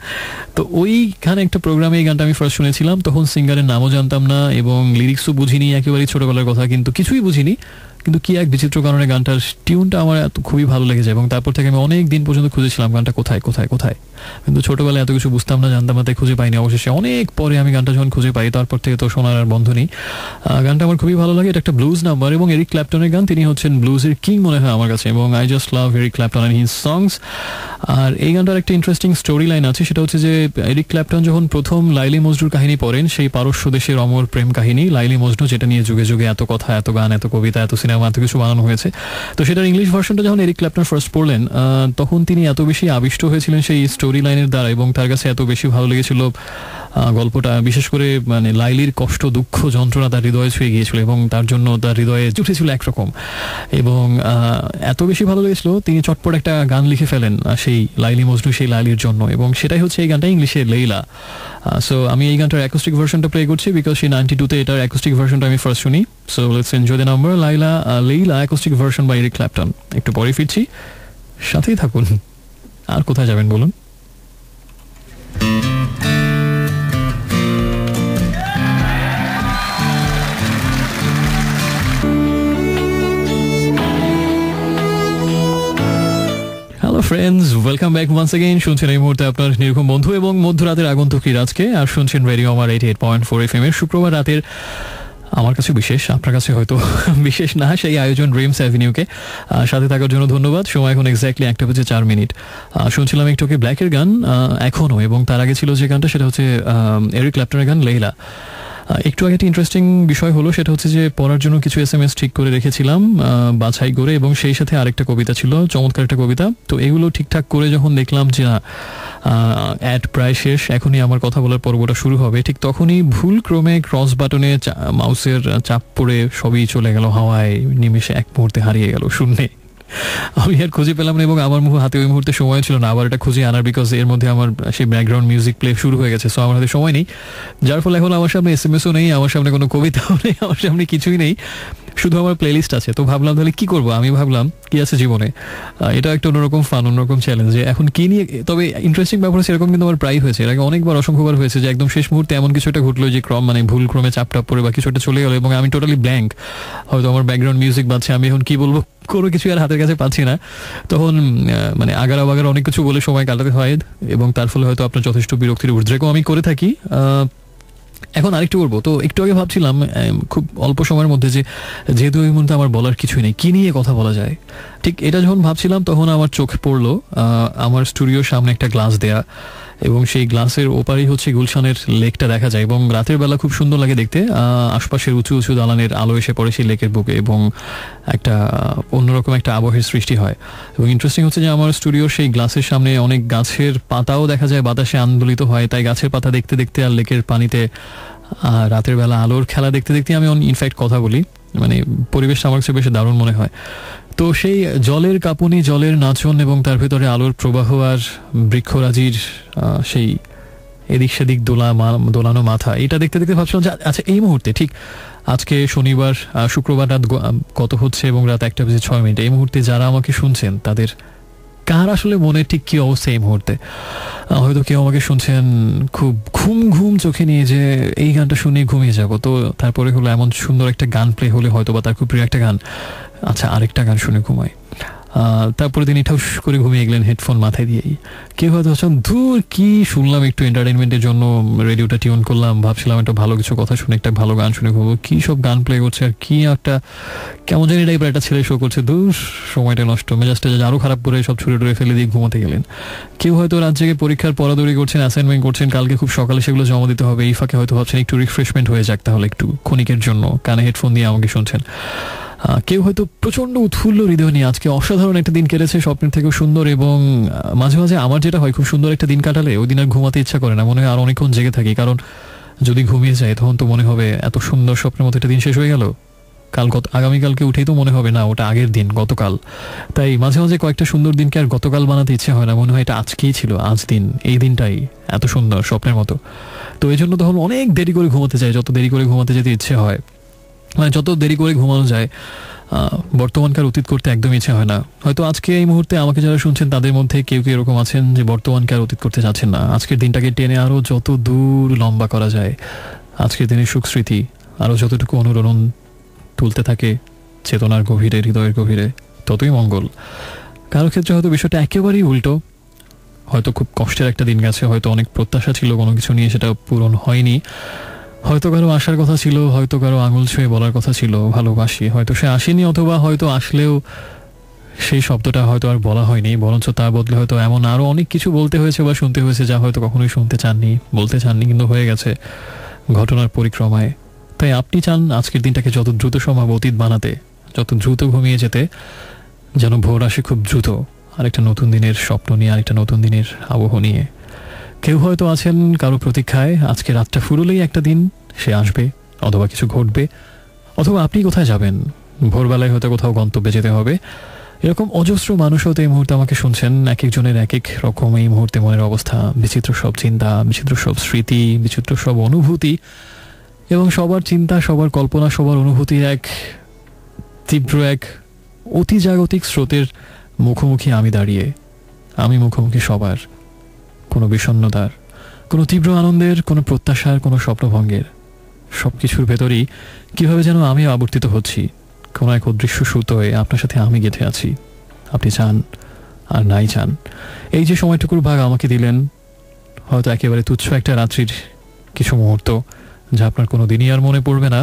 তো ওইখানে একটা প্রোগ্রামে এই গানটা আমি ফার্স্ট শুনেছিলাম তখন সিঙ্গারের নামও জানতাম না এবং লিরিক্সও বুঝিনি একেবারেই ছোটবেলার কথা কিন্তু কিছুই বুঝিনি কিন্তু কি এক বিচিত্র কারণে গানটার টিউনটা আমার এত খুবই ভালো লেগেছে এবং তারপর থেকে আমি অনেক দিন পর্যন্ত খুঁজেছিলাম গানটা কোথায় কোথায় কোথায় কিন্তু ছোটোবেলায় এত কিছু বুঝতাম না জানতাম তাই খুঁজে পাইনি অবশেষে অনেক পরে আমি গানটা যখন খুঁজে পাই তারপর থেকে তো শোনার আর বন্ধ নেই গানটা আমার খুবই ভালো লাগে এটা একটা ব্লুজ নাম্বার এবং এরিক ক্ল্যাপটনের গান তিনি হচ্ছেন ব্লুজের কিং মনে হয় আমার কাছে এবং I just love Eric Clapton and his songs আর এই গানটার একটা ইন্টারেস্টিং স্টোরি লাইন আছে সেটা হচ্ছে যে এরিক ক্ল্যাপটন যখন প্রথম লাইলি মজরুর কাহিনী পড়েন সেই পারস্য দেশের অমর প্রেম কাহিনী লাইলি মজনু যেটা নিয়ে যুগে যুগে এত কথা এত গান এত কবিতা এত সিনেমা এত কিছু বানানো হয়েছে তো সেটার ইংলিশ ভার্সনটা যখন এরিক ক্ল্যাপটন ফার্স্ট পড়লেন তখন তিনি এত বেশি আবিষ্ট হয়েছিলেন সেই স্টোরি লাইনের দ্বারা এবং তার কাছে এত বেশি ভালো লেগেছিল গল্পটা বিশেষ করে মানে লাইলির কষ্ট দুঃখ যন্ত্রণা তার হৃদয়ে ছুঁয়ে গিয়েছিল এবং তার জন্য তার হৃদয়ে জুটেছিল একরকম এবং এত বেশি ভালো লেগেছিল তিনি চটপট একটা গান লিখে ফেলেন সেই লাইলি মজনু সেই লাইলির জন্য এবং সেটাই হচ্ছে এই গানটা ইংলিশে লেইলা সো আমি এই গানটার অ্যাকোস্টিক ভার্সনটা প্লে করছি বিকজ সেই নাইনটি টুতে এটার অ্যাকোস্টিক ভার্সনটা আমি ফার্স্ট শুনি so let's enjoy the number Layla Layla acoustic version by Eric Clapton একটু পরে ফিরছি সাথেই থাকুন আর কোথায় যাবেন বলুন friends welcome back once again শুনছেন এই মুহূর্তে আপনার নির্ঘুম বন্ধু এবং মধ্যরাতের আগন্তুক রাজকে আর শুনছেন radio Amar eight eight point four F M এর শুক্রবার রাতের আমার কাছে বিশেষ আপনার কাছে হয়তো [laughs] বিশেষ না সেই আয়োজন ড্রিমস অ্যাভিনিউকে সাথে থাকার জন্য ধন্যবাদ সময় এখন এক্স্যাক্টলি একটা বেজে চার মিনিট শুনছিলাম একটু ব্ল্যাকের গান এখনও এবং তার আগে ছিল যে গানটা সেটা হচ্ছে এরিক ল্যাপটনের গান লেইলা একটু আগে একটা ইন্টারেস্টিং বিষয় হলো সেটা হচ্ছে যে পড়ার জন্য কিছু এস এম এস ঠিক করে রেখেছিলাম বাছাই করে এবং সেই সাথে আরেকটা কবিতা ছিল চমৎকার একটা কবিতা তো এগুলো ঠিকঠাক করে যখন দেখলাম যে না অ্যাড প্রায় শেষ এখনই আমার কথা বলার পর্বটা শুরু হবে ঠিক তখনই ভুল ক্রমে ক্রস বাটনে মাউসের চাপ পড়ে সবই চলে গেল হাওয়ায় নিমেষে এক মুহূর্তে হারিয়ে গেল শূন্যে আমি আর খুঁজে পেলাম না এবং আমার মুখ হাতে ওই মুহূর্তে সময় ছিল না আবার এটা খুঁজে আনার বিকজ এর মধ্যে আমার সেই ব্যাকগ্রাউন্ড মিউজিক প্লে শুরু হয়ে গেছে সো আমার হাতে সময় নেই যার ফলে এখন আমার সামনে এস এম এসও নেই আমার সামনে কোনো কবিতাও নেই আমার সামনে কিছুই নেই শুধু আমার প্লেলিস্ট আছে তো ভাবলাম তাহলে কি করবো আমি ভাবলাম কি আছে জীবনে এটা একটা অন্যরকম ফান অন্যরকম চ্যালেঞ্জ যে এখন কি নিয়ে তবে ইন্টারেস্টিং ব্যাপার সেরকম কিন্তু আমার প্রায় হয়েছে এর আগে অনেকবার অসংখ্যবার হয়েছে যে একদম শেষ মুহূর্তে এমন কিছু একটা ঘটলো যে ক্রম মানে ভুল ক্রমে চাপটা পড়ে বা কিছু একটা চলে গেলো এবং আমি টোটালি ব্ল্যাঙ্ক হয়তো আমার ব্যাকগ্রাউন্ড মিউজিক বাজছে আমি এখন কি বলবো [laughs] কোনো কিছু আর হাতের কাছে পাচ্ছি না তখন মানে আগার বাগারা অনেক কিছু বলে সময় কাটাতে হয় এবং তার ফলে হয়তো আপনার যথেষ্ট বিরক্তির উদ্রেকও আমি করে থাকি এখন আরেকটু বলবো তো একটু আগে ভাবছিলাম খুব অল্প সময়ের মধ্যে যে যেহেতু এই মুহূর্তে আমার বলার কিছুই নেই কি নিয়ে কথা বলা যায় ঠিক এটা যখন ভাবছিলাম তখন আমার চোখ পড়লো আমার স্টুডিওর সামনে একটা গ্লাস দেয়া এবং সেই গ্লাসের ওপারেই হচ্ছে গুলশানের লেকটা দেখা যায় এবং রাতের বেলা খুব সুন্দর লাগে দেখতে আশপাশের উঁচু উঁচু দালানের আলো এসে পড়ে সেই লেকের বুকে এবং একটা অন্যরকম একটা আবহের সৃষ্টি হয় এবং ইন্টারেস্টিং হচ্ছে যে আমার স্টুডিওর সেই গ্লাসের সামনে অনেক গাছের পাতাও দেখা যায় বাতাসে আন্দোলিত হয় তাই গাছের পাতা দেখতে দেখতে আর লেকের পানিতে রাতের বেলা আলোর খেলা দেখতে দেখতে আমি ইনফ্যাক্ট কথা বলি মানে পরিবেশটা আমার কাছে বেশ দারুণ মনে হয় তো সেই জলের কাঁপুনি জলের নাচন এবং তার ভেতরে আলোর প্রবাহ আর বৃক্ষরাজির সেই এদিক সেদিক দোলা দোলানো মাথা এটা দেখতে দেখতে ভাবছিলাম যে আচ্ছা এই মুহূর্তে ঠিক আজকে শনিবার শুক্রবার রাত কত হচ্ছে এবং রাত একটা বেজে ছয় মিনিট এই মুহূর্তে যারা আমাকে শুনছেন তাদের কার আসলে মনে ঠিক কি অবস্থা এই মুহূর্তে হয়তো কেউ আমাকে শুনছেন খুব ঘুম ঘুম চোখে নিয়ে যে এই গানটা শুনে ঘুমিয়ে যাব তো তারপরে হলো এমন সুন্দর একটা গান প্লে হলে হয়তো বা তার খুব প্রিয় একটা গান আচ্ছা আরেকটা গান শুনে ঘুমাই তারপরে তিনি ঠাস করে ঘুমিয়ে গেলেন হেডফোন মাথায় দিয়েই কেউ হয়তো হচ্ছেন ধূর কি শুনলাম একটু এন্টারটেনমেন্টের জন্য রেডিওটা টিউন করলাম ভাবছিলাম একটা ভালো কিছু কথা শুনে একটা ভালো গান শুনে ঘুমবো কী সব গান প্লে করছে আর কী একটা কেমন জানি টাইপের একটা ছেলে শো করছে দূর সময়টা নষ্ট মেজাজটা আরও খারাপ করে সব ছুটে টুরে ফেলে দিয়ে ঘুমোতে গেলেন কেউ হয়তো রাত জেগে পরীক্ষার পড়াদৌড়ি করছেন অ্যাসাইনমেন্ট করছেন কালকে খুব সকালে সেগুলো জমা দিতে হবে এই ফাঁকে হয়তো ভাবছেন একটু রিফ্রেশমেন্ট হয়ে যাক তাহলে একটু ক্ষণিকের জন্য কানে হেডফোন দিয়ে আমাকে শুনছেন কেউ হয়তো প্রচণ্ড উৎফুল্ল হৃদয় নিয়ে আজকে অসাধারণ একটা দিন কেটেছে স্বপ্নের থেকেও সুন্দর এবং মাঝে মাঝে আমার যেটা হয় খুব সুন্দর একটা দিন কাটালে ওই দিন আর ঘুমাতে ইচ্ছা করে না মনে হয় আর অনেকক্ষণ জেগে থাকি কারণ যদি ঘুমিয়ে যায় তখন তো মনে হবে এত সুন্দর স্বপ্নের মতো একটা দিন শেষ হয়ে গেল কাল গত আগামীকালকে উঠেই তো মনে হবে না ওটা আগের দিন গতকাল তাই মাঝে মাঝে কয়েকটা সুন্দর দিনকে আর গতকাল বানাতে ইচ্ছে হয় না মনে হয় এটা আজকেই ছিল আজ দিন এই দিনটাই এত সুন্দর স্বপ্নের মতো তো এই জন্য তখন অনেক দেরি করে ঘুমাতে যায় যত দেরি করে ঘুমাতে যেতে ইচ্ছে হয় মানে যত দেরি করে ঘুমানো যায় বর্তমানকার অতীত করতে একদম ইচ্ছে হয় না হয়তো আজকে এই মুহূর্তে আমাকে যারা শুনছেন তাদের মধ্যে কেউ কেউ এরকম আছেন যে বর্তমানকার অতীত করতে চাচ্ছেন না আজকের দিনটাকে টেনে আরও যত দূর লম্বা করা যায় আজকের দিনের সুখ স্মৃতি আরও যতটুকু অনুরণন তুলতে থাকে চেতনার গভীরে হৃদয়ের গভীরে ততই মঙ্গল কারো ক্ষেত্রে হয়তো বিষয়টা একেবারেই উল্টো হয়তো খুব কষ্টের একটা দিন গেছে হয়তো অনেক প্রত্যাশা ছিল কোনো কিছু নিয়ে সেটা পূরণ হয়নি হয়তো কারো আসার কথা ছিল হয়তো কারো আঙুল ছুঁয়ে বলার কথা ছিল ভালোবাসি হয়তো সে আসেনি অথবা হয়তো আসলেও সেই শব্দটা হয়তো আর বলা হয়নি বরঞ্চ তা বদলে হয়তো এমন আরও অনেক কিছু বলতে হয়েছে বা শুনতে হয়েছে যা হয়তো কখনোই শুনতে চাননি বলতে চাননি কিন্তু হয়ে গেছে ঘটনার পরিক্রমায় তাই আপনি চান আজকের দিনটাকে যত দ্রুত সম্ভব অতীত বানাতে যত দ্রুত ঘুমিয়ে যেতে যেন ভোর আসে খুব দ্রুত আরেকটা নতুন দিনের স্বপ্ন নিয়ে আরেকটা নতুন দিনের আবহ নিয়ে কেউ হয়তো আছেন কারো প্রতীক্ষায় আজকে রাতটা ফুরলেই একটা দিন সে আসবে অথবা কিছু ঘটবে অথবা আপনি কোথায় যাবেন ভোরবেলায় হয়তো কোথাও গন্তব্যে যেতে হবে এরকম অজস্র মানুষও তো এই মুহূর্তে আমাকে শুনছেন এক একজনের এক এক রকম এই মুহূর্তে মনের অবস্থা বিচিত্র সব চিন্তা বিচিত্র সব স্মৃতি বিচিত্র সব অনুভূতি এবং সবার চিন্তা সবার কল্পনা সবার অনুভূতির এক তীব্র এক অতিজাগতিক স্রোতের মুখোমুখি আমি দাঁড়িয়ে আমি মুখোমুখি সবার কোনো বিষণ্নতার কোনো তীব্র আনন্দের কোনো প্রত্যাশার কোনো স্বপ্নভঙ্গের সব কিছুর ভেতরই কীভাবে যেন আমিও আবর্তিত হচ্ছি কোনো এক অদৃশ্য সুতোয় আপনার সাথে আমি গেঁথে আছি আপনি চান আর নাই চান এই যে সময়টুকুর ভাগ আমাকে দিলেন হয়তো একেবারে তুচ্ছ একটা রাত্রির কিছু মুহূর্ত যা আপনার কোনো দিনই আর মনে পড়বে না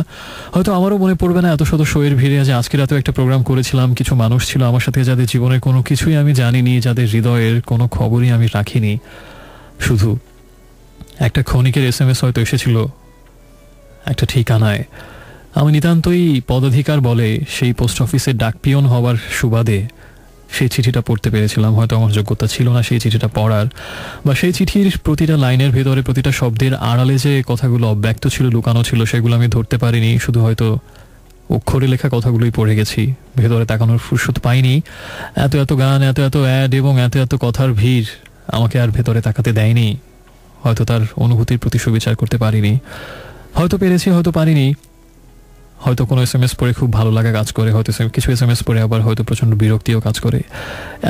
হয়তো আমারও মনে পড়বে না এত শত শোয়ের ভিড়ে যে আজকে রাতেও একটা প্রোগ্রাম করেছিলাম কিছু মানুষ ছিল আমার সাথে যাদের জীবনের কোনো কিছুই আমি জানিনি যাদের হৃদয়ের কোনো খবরই আমি রাখিনি শুধু একটা ক্ষণিকের এস এম এস হয়তো এসেছিল একটা ঠিকানায় আমি নিতান্তই পদাধিকার বলে সেই পোস্ট অফিসে ডাকপিয়ন হওয়ার সুবাদে সেই চিঠিটা পড়তে পেরেছিলাম হয়তো আমার যোগ্যতা ছিল না সেই চিঠিটা পড়ার বা সেই চিঠির প্রতিটা লাইনের ভেতরে প্রতিটা শব্দের আড়ালে যে কথাগুলো অব্যক্ত ছিল লুকানো ছিল সেগুলো আমি ধরতে পারিনি শুধু হয়তো অক্ষরে লেখা কথাগুলোই পড়ে গেছি ভেতরে তাকানোর ফুরসুত পাইনি এত এত গান এত এত অ্যাড এবং এত এত কথার ভিড় আমাকে আর ভেতরে তাকাতে দেয়নি হয়তো তার অনুভূতির প্রতি সুবিচার করতে পারিনি হয়তো পেরেছি হয়তো পারিনি হয়তো কোনো এস এম এস পড়ে খুব ভালো লাগা কাজ করে হয়তো কিছু এস এম এস পরে আবার হয়তো প্রচণ্ড বিরক্তিও কাজ করে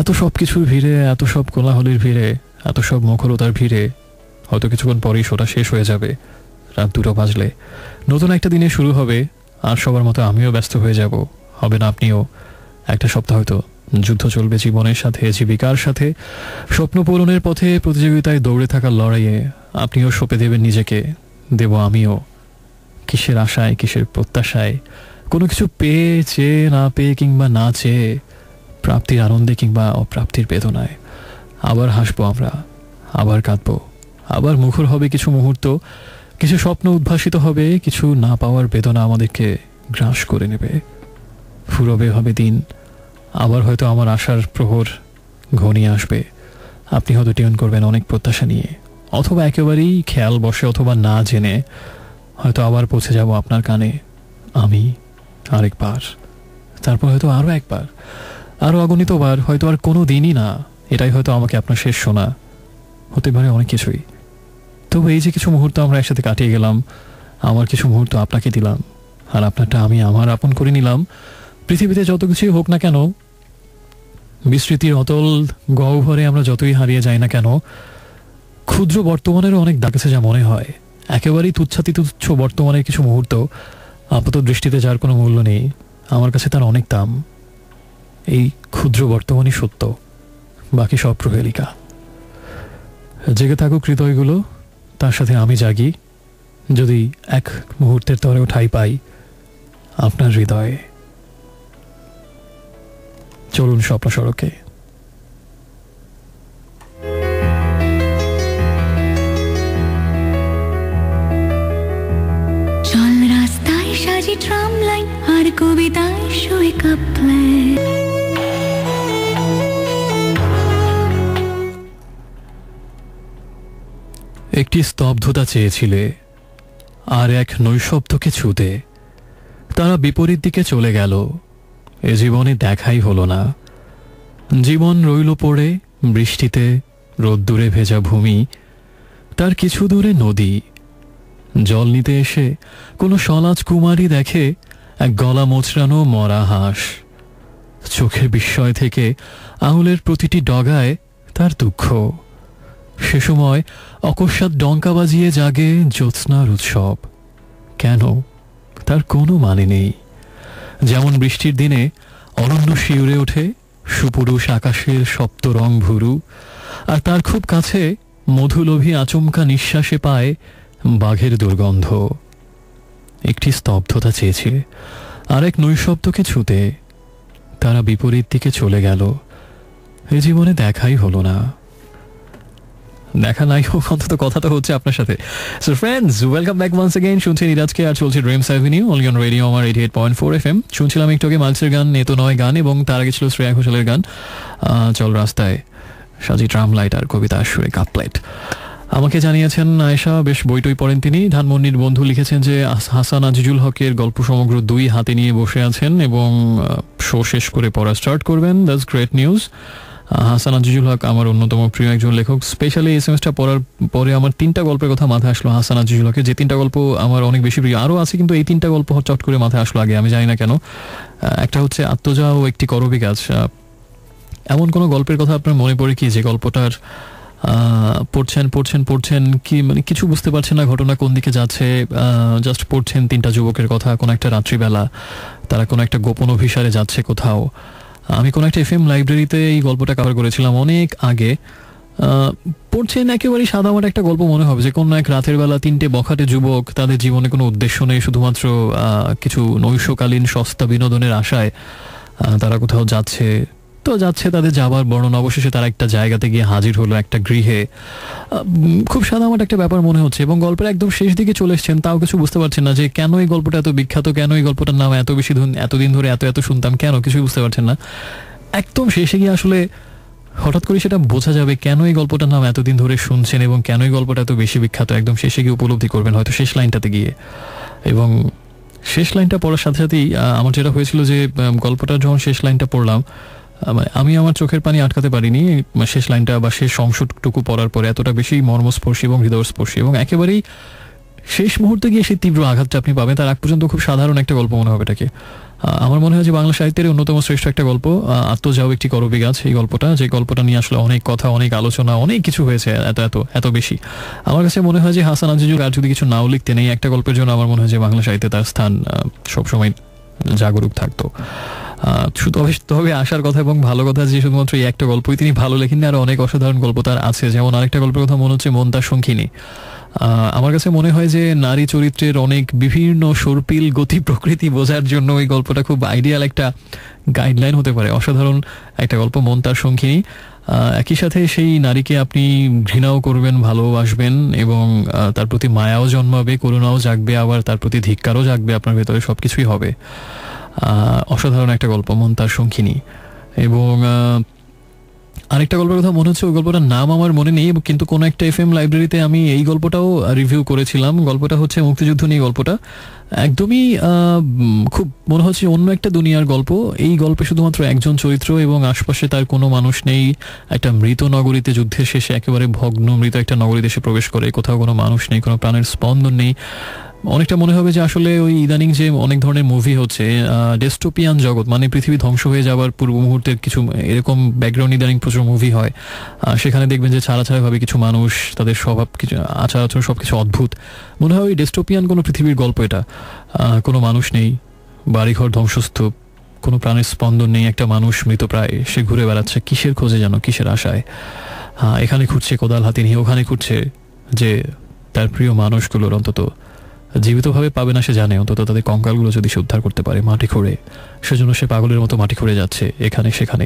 এত সব কিছুর ভিড়ে এত সব কোলাহলির ভিড়ে এত সব মুখরতার ভিড়ে হয়তো কিছুক্ষণ পরেই শোটা শেষ হয়ে যাবে রাত দুটো বাজলে নতুন একটা দিনে শুরু হবে আর সবার মতো আমিও ব্যস্ত হয়ে যাব হবে না আপনিও একটা সপ্তাহ হয়তো যুদ্ধ চলবে জীবনের সাথে জীবিকার সাথে স্বপ্ন পূরণের পথে প্রতিযোগিতায় দৌড়ে থাকার লড়াইয়ে আপনিও সঁপে দেবেন নিজেকে দেব আমিও কিসের আশায় কিসের প্রত্যাশায় কোনো কিছু পেয়ে চেয়ে না পেয়ে কিংবা না চেয়ে প্রাপ্তির আনন্দে কিংবা অপ্রাপ্তির বেদনায় আবার হাসবো আমরা আবার কাঁদবো আবার মুখর হবে কিছু মুহূর্ত কিছু স্বপ্ন উদ্ভাসিত হবে কিছু না পাওয়ার বেদনা আমাদেরকে গ্রাস করে নেবে ফুরবে হবে দিন আবার হয়তো আমার আশার প্রহর ঘনিয়ে আসবে আপনি হয়তো টিউন করবেন অনেক প্রত্যাশা নিয়ে অথবা একেবারেই খেয়াল বসে অথবা না জেনে হয়তো আবার পৌঁছে যাব আপনার কানে আমি আরেকবার তারপর হয়তো আরও একবার আরও অগণিতবার হয়তো আর কোনো দিনই না এটাই হয়তো আমাকে আপনার শেষ শোনা হতে পারে অনেক কিছুই তবু এই যে কিছু মুহূর্ত আমরা একসাথে কাটিয়ে গেলাম আমার কিছু মুহূর্ত আপনাকে দিলাম আর আপনারটা আমি আমার আপন করে নিলাম পৃথিবীতে যত কিছুই হোক না কেন বিস্মৃতির অতল গহ্বরে আমরা যতই হারিয়ে যাই না কেন ক্ষুদ্র বর্তমানেরও অনেক দাগ আছে যা মনে হয় একেবারেই তুচ্ছাতি তুচ্ছ বর্তমানের কিছু মুহূর্ত আপাত দৃষ্টিতে যার কোনো মূল্য নেই আমার কাছে তার অনেক দাম এই ক্ষুদ্র বর্তমানই সত্য বাকি সব প্রহেলিকা জেগে থাকুক হৃদয়গুলো তার সাথে আমি জাগি যদি এক মুহূর্তের তরেও ঠাই পাই আপনার হৃদয়ে চলুন স্বপ্ন সড়কে ট্রাম লাইন আর কবিতায় শুয়ে কাপলে একটি স্তব্ধতা চেয়েছিলে আর এক নৈশব্দকে ছুতে তারা বিপরীত দিকে চলে গেল এ জীবনে দেখাই হলো না জীবন রইল পড়ে বৃষ্টিতে রোদ্দুরে ভেজা ভূমি তার কিছু দূরে নদী জল নিতে এসে কোনো সলাজ কুমারী দেখে এক গলা মোচড়ানো মরা হাঁস চোখের বিস্ময় থেকে আঙুলের প্রতিটি ডগায় তার দুঃখ সে সময় অকস্মাৎ ডঙ্কা বাজিয়ে জাগে জ্যোৎস্নার উৎসব কেন তার কোনো মানে নেই যেমন বৃষ্টির দিনে অরণ্য শিউরে ওঠে সুপুরুষ আকাশের সপ্ত রং ভুরু আর তার খুব কাছে মধুলোভী আচমকা নিঃশ্বাসে পায় বাঘের দুর্গন্ধ একটি স্তব্ধতা চেয়েছে আর এক নৈশব্দকে ছুতে তারা বিপরীত দিকে চলে গেল এ জীবনে দেখাই হলো না দেখা নাই হোক অন্তত কথা তো হচ্ছে আপনার সাথে so friends welcome back once again শুনছেন ইরাজকে আর চলছে dreams avenue only on radio Amar eight point four F M শুনছিলাম একটু আগে মালসের গান নেতো নয় গান এবং তার আগে ছিল শ্রেয়া ঘোষালের গান চল রাস্তায় সাজি ট্রাম লাইট আর কবিতা আসরে কাপলাইট আমাকে জানিয়েছেন আয়েশা বেশ বইটই পড়েন তিনি ধানমন্ডির বন্ধু লিখেছেন যে হাসান আজিজুল হকের গল্প সমগ্র দুই হাতে নিয়ে বসে আছেন এবং শো শেষ করে পড়া স্টার্ট করবেন that's great news Hasan Azizul Huq আমার অন্যতম প্রিয় একজন লেখক স্পেশালি এই সেমিস্টার পড়ার পরে আমার তিনটা গল্পের কথা মাথায় আসলো হাসান আজিজুল হকের যে তিনটা গল্প আমার অনেক বেশি প্রিয় আরও আছে কিন্তু এই তিনটা গল্প চট করে মাথায় আসলো আগে আমি জানি না কেন একটা হচ্ছে আত্মজা ও একটি করবি কাজ এমন কোনো গল্পের কথা আপনার মনে পড়ে কি যে গল্পটার পড়ছেন পড়ছেন পড়ছেন কি মানে কিছু বুঝতে পারছেন না ঘটনা কোন দিকে যাচ্ছে জাস্ট পড়ছেন তিনটা যুবকের কথা কোনো একটা রাত্রিবেলা তারা কোনো একটা গোপন অভিসারে যাচ্ছে কোথাও আমি কোনো একটা এফ এম লাইব্রেরিতে এই গল্পটা কভার করেছিলাম অনেক আগে পড়ছেন একেবারে সাদামাটা একটা গল্প মনে হবে যে কোনো এক রাতের বেলা তিনটে বখাটে যুবক তাদের জীবনে কোনো উদ্দেশ্য নেই শুধুমাত্র কিছু নৈশকালীন সস্তা বিনোদনের আশায় তারা কোথাও যাচ্ছে তো যাচ্ছে তাদের যাবার বর্ণন অবশেষে তারা একটা জায়গাতে গিয়ে হাজির হলো একটা গৃহে খুব সাধারণ একটা ব্যাপার মনে হচ্ছে এবং গল্পের একদম শেষ দিকে চলে এসছেন তাও কিছু বুঝতে পারছেন না যে কেন এই গল্পটা এত বিখ্যাত কেন এই গল্পটার নাম এত বেশি এতদিন ধরে এত এত শুনতাম কেন কিছুই বুঝতে পারছেন না একদম শেষে গিয়ে আসলে হঠাৎ করে সেটা বোঝা যাবে কেন এই গল্পটার নাম এতদিন ধরে শুনছেন এবং কেন এই গল্পটা এত বেশি বিখ্যাত একদম শেষে গিয়ে উপলব্ধি করবেন হয়তো শেষ লাইনটাতে গিয়ে এবং শেষ লাইনটা পড়ার সাথে সাথেই আমার যেটা হয়েছিল যে গল্পটা যখন শেষ লাইনটা পড়লাম মানে আমি আমার চোখের পানি আটকাতে পারিনি মানে শেষ লাইনটা বা শেষ অংশটুকু পড়ার পরে এতটা বেশি মর্মস্পর্শী এবং হৃদয়স্পর্শী এবং একেবারেই শেষ মুহূর্তে গিয়ে সেই তীব্র আঘাতটা আপনি পাবেন তার আগ পর্যন্ত খুব সাধারণ একটা গল্প মনে হবে এটাকে আমার মনে হয় যে বাংলা সাহিত্যের অন্যতম শ্রেষ্ঠ একটা গল্প আত্মজাও একটি করবি গাছ এই গল্পটা যে গল্পটা নিয়ে আসলে অনেক কথা অনেক আলোচনা অনেক কিছু হয়েছে এত এত এত বেশি আমার কাছে মনে হয় যে হাসান আজিজুর আর যদি কিছু নাও লিখতেন এই একটা গল্পের জন্য আমার মনে হয় যে বাংলা সাহিত্যে তার স্থান সবসময় জাগরুক থাকতো তবে আসার কথা এবং ভালো কথা যে শুধুমাত্র এই একটা গল্পই তিনি ভালো লেখেন আর অনেক অসাধারণ গল্প তার আছে যেমন আরেকটা গল্পের কথা মনে হচ্ছে মন তার সংখিনী আমার কাছে মনে হয় যে নারী চরিত্রের অনেক বিভিন্ন সর্পিল গতি প্রকৃতি বোঝার জন্য এই গল্পটা খুব আইডিয়াল একটা গাইডলাইন হতে পারে অসাধারণ একটা গল্প মন তার সংখিনী একই সাথে সেই নারীকে আপনি ঘৃণাও করবেন ভালোবাসবেন এবং তার প্রতি মায়াও জন্মাবে করুণাও জাগবে আবার তার প্রতি ধিক্কারও জাগবে আপনার ভেতরে সব কিছুই হবে অসাধারণ একটা গল্প মন তার সংখিনি এবং আরেকটা গল্পের কথা মনে হচ্ছে ওই গল্পটার নাম আমার মনে নেই কিন্তু কোনো একটা এফ এম লাইব্রেরিতে আমি এই গল্পটাও রিভিউ করেছিলাম গল্পটা হচ্ছে মুক্তিযুদ্ধ নিয়ে গল্পটা একদমই খুব মনে হচ্ছে অন্য একটা দুনিয়ার গল্প এই গল্পে শুধুমাত্র একজন চরিত্র এবং আশপাশে তার কোনো মানুষ নেই একটা মৃত নগরীতে যুদ্ধের শেষে একেবারে ভগ্ন মৃত একটা নগরীতে দেশে প্রবেশ করে কোথাও কোনো মানুষ নেই কোনো প্রাণের স্পন্দন নেই অনেকটা মনে হবে যে আসলে ওই ইদানিং যে অনেক ধরনের মুভি হচ্ছে ডেস্টোপিয়ান জগৎ মানে পৃথিবী ধ্বংস হয়ে যাওয়ার পূর্ব মুহূর্তের কিছু এরকম ব্যাকগ্রাউন্ড ইদানিং প্রচুর মুভি হয় সেখানে দেখবেন যে ছাড়া ছাড়াভাবে কিছু মানুষ তাদের স্বভাব কিছু আচার আচরণ সব কিছু অদ্ভুত মনে হয় ওই ডেস্টোপিয়ান কোনো পৃথিবীর গল্প এটা কোনো মানুষ নেই বাড়িঘর ধ্বংসস্তূপ কোনো প্রাণের স্পন্দন নেই একটা মানুষ মৃতপ্রায় সে ঘুরে বেড়াচ্ছে কিসের খোঁজে যেন কিসের আশায় এখানে খুঁজছে কোদাল হাতি নিয়ে ওখানে খুঁজছে যে তার প্রিয় মানুষগুলোর অন্তত জীবিতভাবে পাবে না সে জানে অন্তত তাদের কঙ্কালগুলো যদি সে উদ্ধার করতে পারে মাটি খুঁড়ে সেজন্য সে পাগলের মতো মাটি খুঁড়ে যাচ্ছে এখানে সেখানে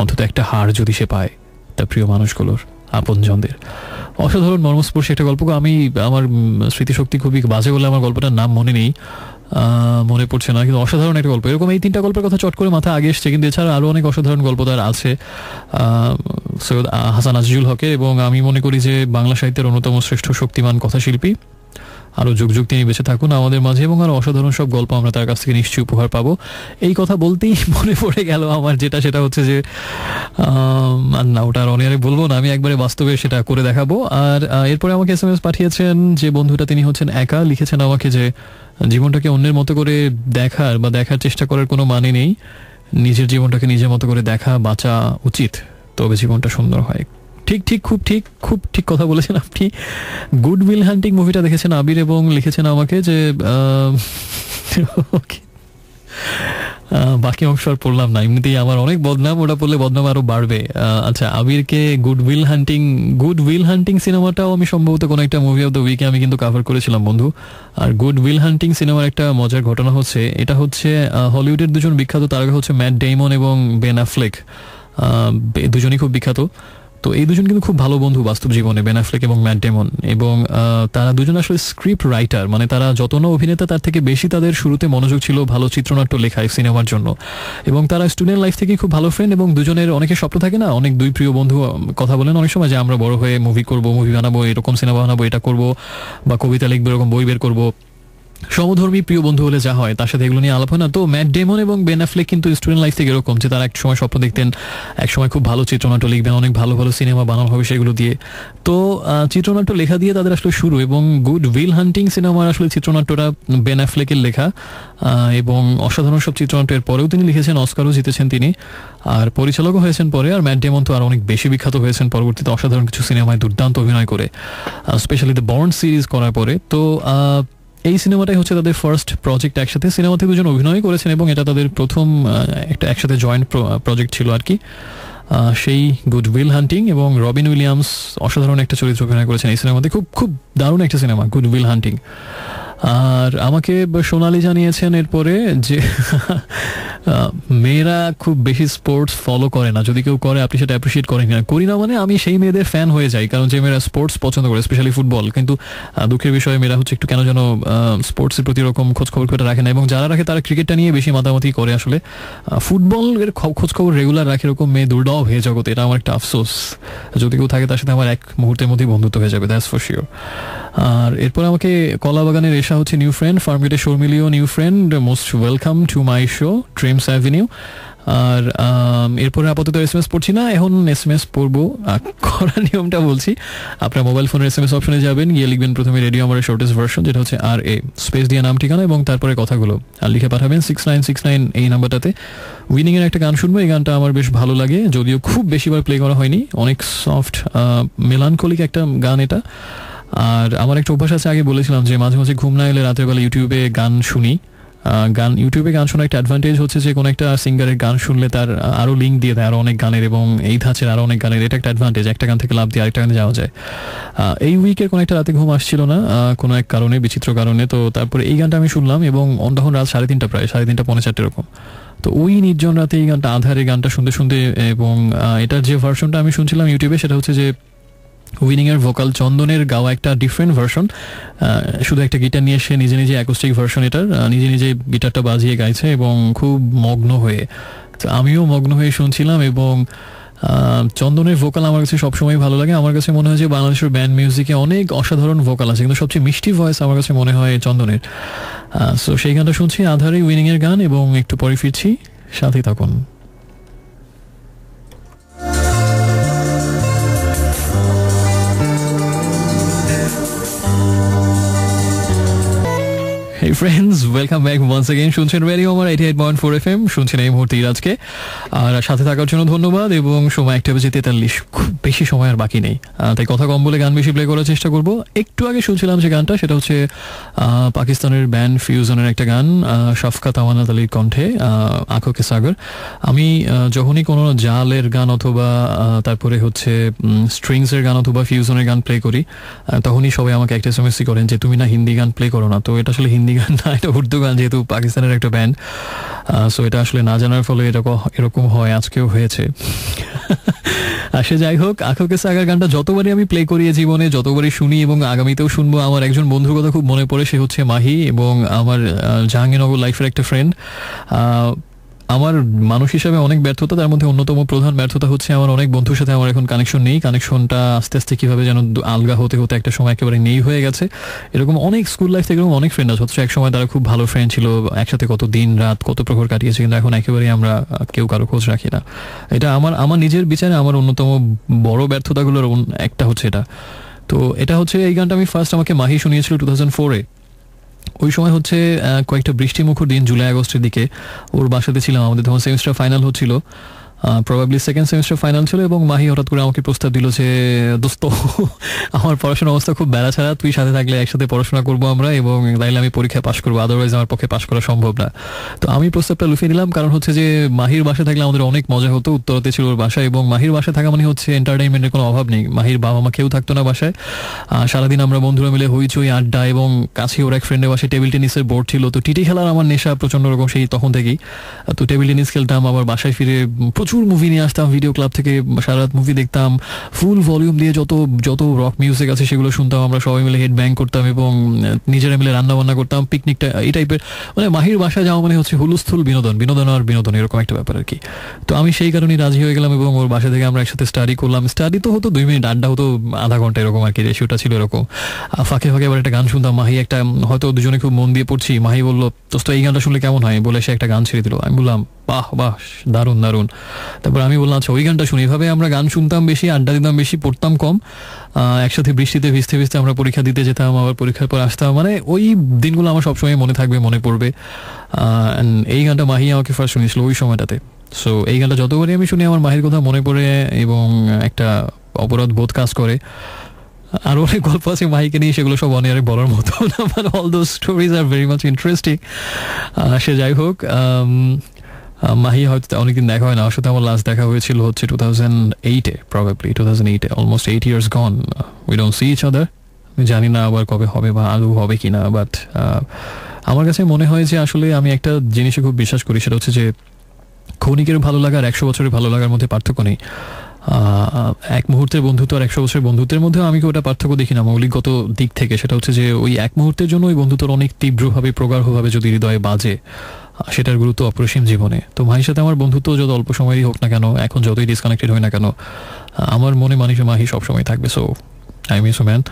অন্তত একটা হাড় যদি সে পায় তার প্রিয় মানুষগুলোর আপনজনদের অসাধারণ মর্মস্পর্শী একটা গল্প আমি আমার স্মৃতিশক্তি খুবই বাজে বলে আমার গল্পটার নাম মনে নেই মনে পড়ছে না কিন্তু অসাধারণ একটা গল্প এরকম এই তিনটা গল্পের কথা চট করে মাথা আগে এসছে কিন্তু এছাড়া আরও অনেক অসাধারণ গল্প তার আছে সৈয়দ হাসান আজিজুল হকের এবং আমি মনে করি যে বাংলা সাহিত্যের অন্যতম শ্রেষ্ঠ শক্তিমান কথাশিল্পী আরও যুগ যুগ তিনি বেঁচে থাকুন আমাদের মাঝে এবং আরও অসাধারণ সব গল্প আমরা তার কাছ থেকে নিশ্চয়ই উপহার পাবো এই কথা বলতেই [laughs] মনে পড়ে গেল আমার যেটা সেটা হচ্ছে যে না ওটা আর অনিয়ারে বলবো না আমি একবারে বাস্তবে সেটা করে দেখাবো আর এরপরে আমাকে এস এম এস পাঠিয়েছেন যে বন্ধুটা তিনি হচ্ছেন একা লিখেছেন আমাকে যে জীবনটাকে অন্যের মতো করে দেখার বা দেখার চেষ্টা করার কোনো মানে নেই নিজের জীবনটাকে নিজের মতো করে দেখা বাঁচা উচিত তবে জীবনটা সুন্দর হয় ঠিক ঠিক খুব ঠিক খুব ঠিক কথা বলেছেন আপনি গুড উইল হান্টিং মুভিটা দেখেছেন আবির এবং লিখেছেন আমাকে যে বাকি অংশ আর পড়লাম না এমনিতেই আমার অনেক বদনাম ওটা পড়লে বদনাম আরো বাড়বে আচ্ছা আবিরকে good will hunting good will hunting সিনেমাটাও আমি সম্ভবত কোনো একটা মুভি অফ দ্য উইকে আমি কিন্তু কাভার করেছিলাম বন্ধু আর গুড উইল হান্টিং সিনেমার একটা মজার ঘটনা হচ্ছে এটা হচ্ছে হলিউডের দুজন বিখ্যাত তারকা হচ্ছে ম্যাট ডেইমন এবং বেন অ্যাফ্লেক দুজনই খুব বিখ্যাত তো এই দুজন কিন্তু খুব ভালো বন্ধু বাস্তব জীবনে বেনাফ্লেক এবং ম্যাট ডেমন এবং তারা দুজন আসলে স্ক্রিপ্ট রাইটার মানে তারা যত না অভিনেতা তার থেকে বেশি তাদের শুরুতে মনোযোগ ছিল ভালো চিত্রনাট্য লেখায় সিনেমার জন্য এবং তারা স্টুডেন্ট লাইফ থেকে খুব ভালো ফ্রেন্ড এবং দুজনের অনেকে স্বপ্ন থাকে না অনেক দুই প্রিয় বন্ধু কথা বলেন অনেক সময় যে আমরা বড় হয়ে মুভি করব মুভি বানাবো এরকম সিনেমা বানাবো এটা করব বা কবিতা লিখবো এরকম বই বের করবো সমধর্মী প্রিয় বন্ধু হলে যা হয় তার সাথে এগুলো নিয়ে আলাপ হয় না তো ম্যাট ডেমন এবং বেন কিন্তু স্টুডেন্ট লাইফ থেকে এরকম যে তারা এক সময় স্বপ্ন দেখতেন এক সময় খুব ভালো চিত্রনাট্য লিখবেন অনেক ভালো ভালো সিনেমা বানানো হবে সেগুলো দিয়ে তো চিত্রনাট্য লেখা দিয়ে তাদের আসলে শুরু এবং গুড উইল হান্টিং সিনেমার আসলে চিত্রনাট্যটা বেন লেখা এবং অসাধারণ সব চিত্রনাট্য এর পরেও তিনি লিখেছেন অস্কারও জিতেছেন তিনি আর পরিচালকও হয়েছেন পরে আর ম্যাট ডেমন তো আর অনেক বেশি বিখ্যাত হয়েছেন পরবর্তীতে অসাধারণ কিছু সিনেমায় দুর্দান্ত অভিনয় করে স্পেশালি দ্য বর্ন সিরিজ করার পরে তো এই সিনেমাটাই হচ্ছে তাদের ফার্স্ট প্রজেক্ট একসাথে সিনেমাতে দুজন অভিনয় করেছেন এবং এটা তাদের প্রথম একটা একসাথে জয়েন্ট প্রজেক্ট ছিল আর কি সেই গুড উইল হান্টিং এবং রবিন উইলিয়ামস অসাধারণ একটা চরিত্র অভিনয় করেছেন এই সিনেমাতে খুব খুব দারুণ একটা সিনেমা গুড উইল হান্টিং আর আমাকে সোনালি জানিয়েছেন এরপরে যে মেয়েরা খুব বেশি স্পোর্টস ফলো করে না যদি কেউ করে আপনি সেটা অ্যাপ্রিসিয়েট করেন কিনা করি না মানে আমি সেই মেয়েদের ফ্যান হয়ে যাই কারণ যে মেয়েরা স্পোর্টস পছন্দ করে স্পেশালি ফুটবল কিন্তু দুঃখের বিষয়ে মেয়েরা হচ্ছে একটু কেন যেন স্পোর্টসের প্রতি রকম খোঁজখবর করে রাখে না এবং যারা রাখে তারা ক্রিকেটটা নিয়ে বেশি মাতামাতি করে আসলে ফুটবল এর খোঁজখবর রেগুলার রাখে এরকম মেয়ে দুর্লভ হয়ে জগতে এটা আমার একটা আফসোস যদি কেউ থাকে তার সাথে আমার এক মুহূর্তের মধ্যেই বন্ধুত্ব হয়ে যাবে দ্যাটস ফর শিওর আর এরপর আমাকে কলা বাগানের এসা হচ্ছে নিউ ফ্রেন্ড ফার্মগেটের শর্মিলিও new friend most welcome to my show train dreams avenue আর এরপরে আপাতত এস এম এস পড়ছি না এখন এস এম এস পড়বো করার নিয়মটা বলছি আপনার মোবাইল ফোনের এস এম এস অপশনে যাবেন গিয়ে লিখবেন প্রথমে রেডিও আমার শর্টেস্ট ভার্সন যেটা হচ্ছে আর এ স্পেস দিয়ে নাম ঠিকানা এবং তারপরে কথাগুলো আর লিখে পাঠাবেন সিক্স নাইন সিক্স নাইন এই নাম্বারটাতে উইনিংয়ের একটা গান শুনবো এই গানটা আমার বেশ ভালো লাগে যদিও খুব বেশিবার প্লে করা হয়নি অনেক সফট মেলানকলিক একটা গান এটা আর আমার একটা অভ্যাস আছে আগে বলেছিলাম যে মাঝে মাঝে ঘুম না এলে রাতের বেলা ইউটিউবে গান শুনি গান ইউটিউবে গান শোনা একটা অ্যাডভান্টেজ হচ্ছে যে কোনো একটা সিঙ্গারের গান শুনলে তার আরও লিঙ্ক দিয়ে দেয় আরও অনেক গানের এবং এই ধাঁচের আরও অনেক গানের এটা একটা অ্যাডভান্টেজ একটা গান থেকে লাভ দিয়ে আরেকটা গানে যাওয়া যায় এই উইকের কোনো একটা রাতে ঘুম আসছিল না কোনো এক কারণে বিচিত্র কারণে তো তারপরে এই গানটা আমি শুনলাম এবং তখন রাত সাড়ে তিনটা প্রায় সাড়ে তিনটা পৌনে চারটে এরকম তো ওই নির্জন রাতে এই গানটা আধারে গানটা শুনতে শুনতে এবং এটার যে ভার্সনটা আমি শুনছিলাম ইউটিউবে সেটা হচ্ছে যে উইনিংয়ের ভোকাল চন্দনের গাওয়া একটা ডিফারেন্ট ভার্সন শুধু একটা গিটার নিয়ে সে নিজে নিজে অ্যাকোস্টিক ভার্সন এটার নিজে নিজে গিটারটা বাজিয়ে গাইছে এবং খুব মগ্ন হয়ে আমিও মগ্ন হয়ে শুনছিলাম এবং চন্দনের ভোকাল আমার কাছে সবসময় ভালো লাগে আমার কাছে মনে হয় যে বাংলাদেশের ব্যান্ড মিউজিকে অনেক অসাধারণ ভোকাল আছে কিন্তু সবচেয়ে মিষ্টি ভয়েস আমার কাছে মনে হয় চন্দনের সো সেই গানটা শুনছি আধারে উইনিংয়ের গান এবং একটু পরে ফিরছি সাথে থাকুন hi friends welcome back once again শুনছেন শুনছেন এই মুহূর্তে আর সাথে থাকার জন্য ধন্যবাদ এবং সময় একটা বেজে খুব বেশি সময় আর বাকি নেই তাই কথা কম বলে গান বেশি প্লে করার চেষ্টা করব একটু আগে শুনছিলাম যে গানটা সেটা হচ্ছে পাকিস্তানের ব্যান্ড ফিউজনের একটা গান শফকাত আলীর কণ্ঠে আখোকে সাগর আমি যখনই কোনো জালের গান অথবা তারপরে হচ্ছে স্ট্রিংসের গান অথবা ফিউজনের গান প্লে করি তখনই সবাই আমাকে একটা এস করেন যে তুমি না হিন্দি গান প্লে করো না তো এটা আসলে হিন্দি না এটা উর্দু গান যেহেতু পাকিস্তানের একটা ব্যান্ড সো এটা আসলে না জানার ফলে এটা এরকম হয় আজকেও হয়েছে [laughs] আসে যাই হোক আখকে সাগার গানটা যতবারই আমি প্লে করিয়ে জীবনে যতবারই শুনি এবং আগামীতেও শুনবো আমার একজন বন্ধুর কথা খুব মনে পড়ে সে হচ্ছে মাহি এবং আমার জাহাঙ্গীরনগর লাইফের একটা ফ্রেন্ড আমার মানুষ হিসাবে অনেক ব্যর্থতা তার মধ্যে অন্যতম প্রধান ব্যর্থতা হচ্ছে আমার অনেক বন্ধুর সাথে আমার এখন কানেকশন নেই কানেকশনটা আস্তে আস্তে কিভাবে যেন আলগা হতে হতে একটা সময় একেবারে নেই হয়ে গেছে এরকম অনেক স্কুল লাইফ থেকে এরকম অনেক ফ্রেন্ড আছে হচ্ছে এক সময় তারা খুব ভালো ফ্রেন্ড ছিল একসাথে কত দিন রাত কত প্রখর কাটিয়েছে কিন্তু এখন একেবারে আমরা কেউ কারো খোঁজ রাখি না এটা আমার আমার নিজের বিচারে আমার অন্যতম বড় ব্যর্থতাগুলোর একটা হচ্ছে এটা তো এটা হচ্ছে এই গানটা আমি ফার্স্ট আমাকে মাহি শুনিয়েছিল টু থাউজেন্ড ফোরে ওই সময় হচ্ছে কয়েকটা বৃষ্টিমুখর দিন জুলাই আগস্টের দিকে ওর বাসাতে ছিলাম আমাদের তখন সেমিস্টার ফাইনাল হচ্ছিল প্রবাবলি সেকেন্ড সেমিস্টার ফাইনাল ছিল এবং মাহি হঠাৎ করে আমাকে প্রস্তাব দিল যে দোস্ত আমার পড়াশোনা অবস্থা খুব বেড়া ছাড়া তুই সাথে থাকলে একসাথে পড়াশোনা করবো আমরা এবং তাইলে আমি পরীক্ষা পাশ করবো আদারওয়াইজ আমার পক্ষে পাশ করা সম্ভব না তো আমি প্রস্তাবটা লুফিয়ে নিলাম কারণ হচ্ছে যে মাহির বাসা থাকলে আমাদের অনেক মজা হতো উত্তরতে ছিল ওর বাসা এবং মাহির বাসা থাকা মানে হচ্ছে এন্টারটেইনমেন্টের কোনো অভাব নেই মাহির বাবা মা কেউ থাকতো না বাসায় সারাদিন আমরা বন্ধুরা মিলে হইচই আড্ডা এবং কাছে ওর এক ফ্রেন্ডের বাসায় টেবিল টেনিসের বোর্ড ছিল তো টিটি খেলার আমার নেশা প্রচন্ড রকম সেই তখন থেকেই তো টেবিল টেনিস খেলতাম আমার বাসায় ফিরে প্রচুর প্রচুর মুভি নিয়ে আসতাম ভিডিও ক্লাব থেকে সারারাত মুভি দেখতাম ফুল ভলিউম দিয়ে যত যত রক মিউজিক আছে সেগুলো শুনতাম আমরা সবাই মিলে হেড ব্যাং করতাম এবং নিজেরা মিলে রান্না বান্না করতাম পিকনিকটা এই টাইপের মানে মাহির বাসা যাওয়া মানে হচ্ছে হুলস্থুল বিনোদন বিনোদন আর বিনোদন এরকম একটা ব্যাপার আর কি তো আমি সেই কারণেই রাজি হয়ে গেলাম এবং ওর বাসা থেকে আমরা একসাথে স্টাডি করলাম স্টাডি তো হতো দুই মিনিট আড্ডা হতো আধা ঘন্টা এরকম আর কি রেশিওটা ছিল এরকম ফাঁকে ফাঁকে এবার একটা গান শুনতাম মাহি একটা হয়তো দুজনে খুব মন দিয়ে পড়ছি মাহি বললো দোস্ত এই গানটা শুনলে কেমন হয় বলে সে একটা গান ছেড়ে দিল আমি বললাম বাহ বাহ দারুণ দারুণ তারপর আমি বললাম আচ্ছা ওই গানটা শুনি এভাবে আমরা গান শুনতাম বেশি আড্ডা দিতাম বেশি পড়তাম কম একসাথে বৃষ্টিতে ভিজতে ভিজতে আমরা পরীক্ষা দিতে যেতাম আবার পরীক্ষার পর আসতাম মানে ওই দিনগুলো আমার সবসময় মনে থাকবে মনে পড়বে এই গানটা মাহি আমাকে ফার্স্ট শুনিয়েছিল ওই সময়টাতে সো এই গানটা যতবারই আমি শুনি আমার মাহির কথা মনে পড়ে এবং একটা অপরাধ বোধ কাজ করে আর অনেক গল্প আছে মাইকে নিয়ে সেগুলো সব অনিয়ারে বলার মতো না although stories are very much interesting সে যাই হোক মাহি হয়তো অনেকদিন দেখা হয় না আসলে আমার লাস্ট দেখা হয়েছিল হচ্ছে টু থাউজেন্ড এইটে প্রবাবলি টু থাউজেন্ড এইটে almost eight years gone we don't see each other আমি জানি না আবার কবে হবে বা আলু হবে কি না বাট আমার কাছে মনে হয় যে আসলে আমি একটা জিনিসে খুব বিশ্বাস করি সেটা হচ্ছে যে ক্ষণিকের ভালো লাগার একশো বছরের ভালো লাগার মধ্যে পার্থক্য নেই এক মুহূর্তের বন্ধুত্ব আর একশো বছরের বন্ধুত্বের মধ্যে আমি ওটা পার্থক্য দেখি না মৌলিকগত দিক থেকে সেটা হচ্ছে যে ওই এক মুহূর্তের জন্য ওই বন্ধুত্বর অনেক তীব্রভাবে প্রগাঢ়ভাবে যদি হৃদয়ে বাজে সেটার গুরুত্ব অপরিসীম জীবনে তো মাহির সাথে আমার বন্ধুত্ব যত অল্প সময়ই হোক না কেন এখন যতই ডিসকানেক্টেড হই না কেন আমার মনে মানিস মাহি সবসময় থাকবে সো আই মিস ম্যান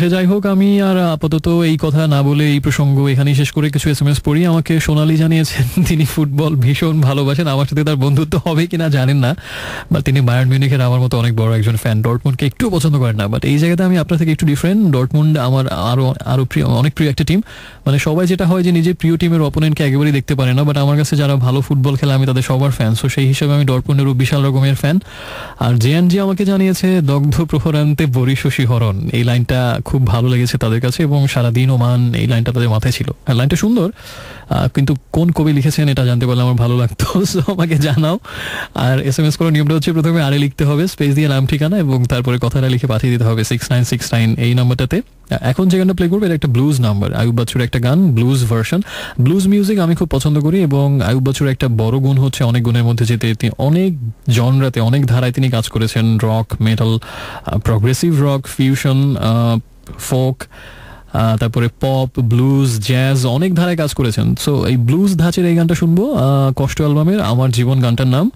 সে যাই হোক আমি আর আপাতত এই কথা না বলে এই প্রসঙ্গ এখানেই শেষ করে কিছু এস এম এস পড়ি আমাকে সোনালি জানিয়েছেন [laughs] তিনি ফুটবল ভীষণ ভালোবাসেন আমার সাথে তার বন্ধুত্ব হবে কিনা জানেন না বা তিনি বায়ার মিউনিকের আমার মতো অনেক বড় একজন ফ্যান ডটমুন্ডকে একটু পছন্দ করেন না বাট এই জায়গাতে আমি আপনার থেকে একটু ডিফারেন্ট ডটমুন্ড আমার আরও আরও প্রিয় অনেক প্রিয় একটা টিম মানে সবাই যেটা হয় যে নিজের প্রিয় টিমের অপোনেন্টকে একেবারেই দেখতে পারে না বাট আমার কাছে যারা ভালো ফুটবল খেলে আমি তাদের সবার ফ্যান সো সেই হিসাবে আমি ডটমুন্ডেরও বিশাল রকমের ফ্যান আর জে আমাকে জানিয়েছে দগ্ধ প্রহরান্তে শশী হরণ এই লাইনটা খুব ভালো লেগেছে তাদের কাছে এবং সারাদিন ওমান এই লাইনটা তাদের মাথায় ছিল হ্যাঁ, লাইনটা সুন্দর কিন্তু কোন কবি লিখেছেন এটা জানতে পারলে আমার ভালো লাগতো সো [laughs] আমাকে জানাও আর এস এম এস করার নিয়মটা হচ্ছে প্রথমে আরে লিখতে হবে স্পেস দিয়ে নাম ঠিকানা এবং তারপরে কথাটা লিখে পাঠিয়ে দিতে হবে সিক্স নাইন সিক্স নাইন এই নম্বরটাতে এখন যে গানটা প্লে করবো এটা একটা ব্লুজ নাম্বার আয়ুব বাচ্চুর একটা গান ব্লুজ ভার্সন ব্লুজ মিউজিক আমি খুব পছন্দ করি এবং আয়ুব বাচ্চুর একটা বড় গুণ হচ্ছে অনেক গুণের মধ্যে যেতে তিনি অনেক জনরাতে অনেক ধারায় তিনি কাজ করেছেন rock metal progressive rock fusion folk তারপরে পপ ব্লুজ জ্যাজ অনেক ধারায় কাজ করেছেন সো এই ব্লুজ ধাঁচের এই গানটা শুনবো কষ্ট অ্যালবামের আমার জীবন গানটার নাম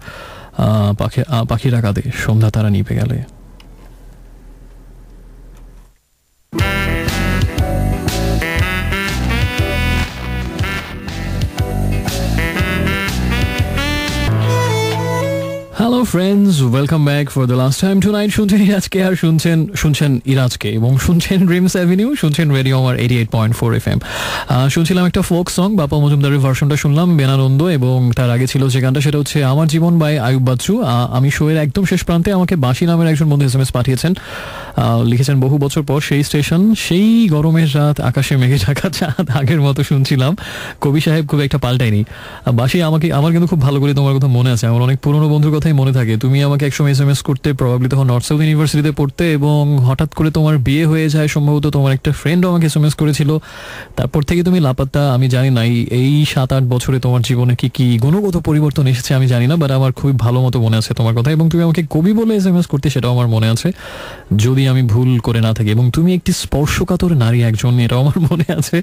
পাখি পাখিরা কাঁদে সন্ধ্যা তারা নিপে গেলে Oh, friends welcome back for the last time tonight শুনছেন ইরাজকে আর শুনছেন শুনছেন ইরাজকে এবং শুনছেন ড্রিমস অ্যাভিনিউ শুনছেন রেডিও আমার eighty eight point four F M শুনছিলাম একটা ফোক সং বাপা মজুমদারের ভার্সনটা শুনলাম বেনানন্দ এবং তার আগে ছিল যে গানটা সেটা হচ্ছে আমার জীবন বাই আয়ুব বাচ্চু আমি শোয়ের একদম শেষ প্রান্তে আমাকে বাসি নামের একজন বন্ধু এস এম এস পাঠিয়েছেন লিখেছেন বহু বছর পর সেই স্টেশন সেই গরমের রাত আকাশে মেঘে ঢাকা চাঁদ আগের মতো শুনছিলাম কবি সাহেব খুব একটা পাল্টায়নি বাসি আমাকে আমার কিন্তু খুব ভালো করে তোমার কথা মনে আছে আমার অনেক পুরনো বন্ধুর কথাই মনে মনে থাকে তুমি আমাকে একসময় এস এম এস করতে প্রবাবলি তখন নর্থ সাউথ ইউনিভার্সিটিতে পড়তে এবং হঠাৎ করে তোমার বিয়ে হয়ে যায় সম্ভবত তোমার একটা ফ্রেন্ড আমাকে এস এম এস করেছিল তারপর থেকে তুমি লাপাত্তা আমি জানি নাই এই সাত আট বছরে তোমার জীবনে কি কি গুণগত পরিবর্তন এসেছে আমি জানি না বাট আমার খুবই ভালো মতো মনে আছে তোমার কথা এবং তুমি আমাকে কবি বলে এস এম এস করতে সেটাও আমার মনে আছে যদি আমি ভুল করে না থাকি এবং তুমি একটি স্পর্শকাতর নারী একজন এটাও আমার মনে আছে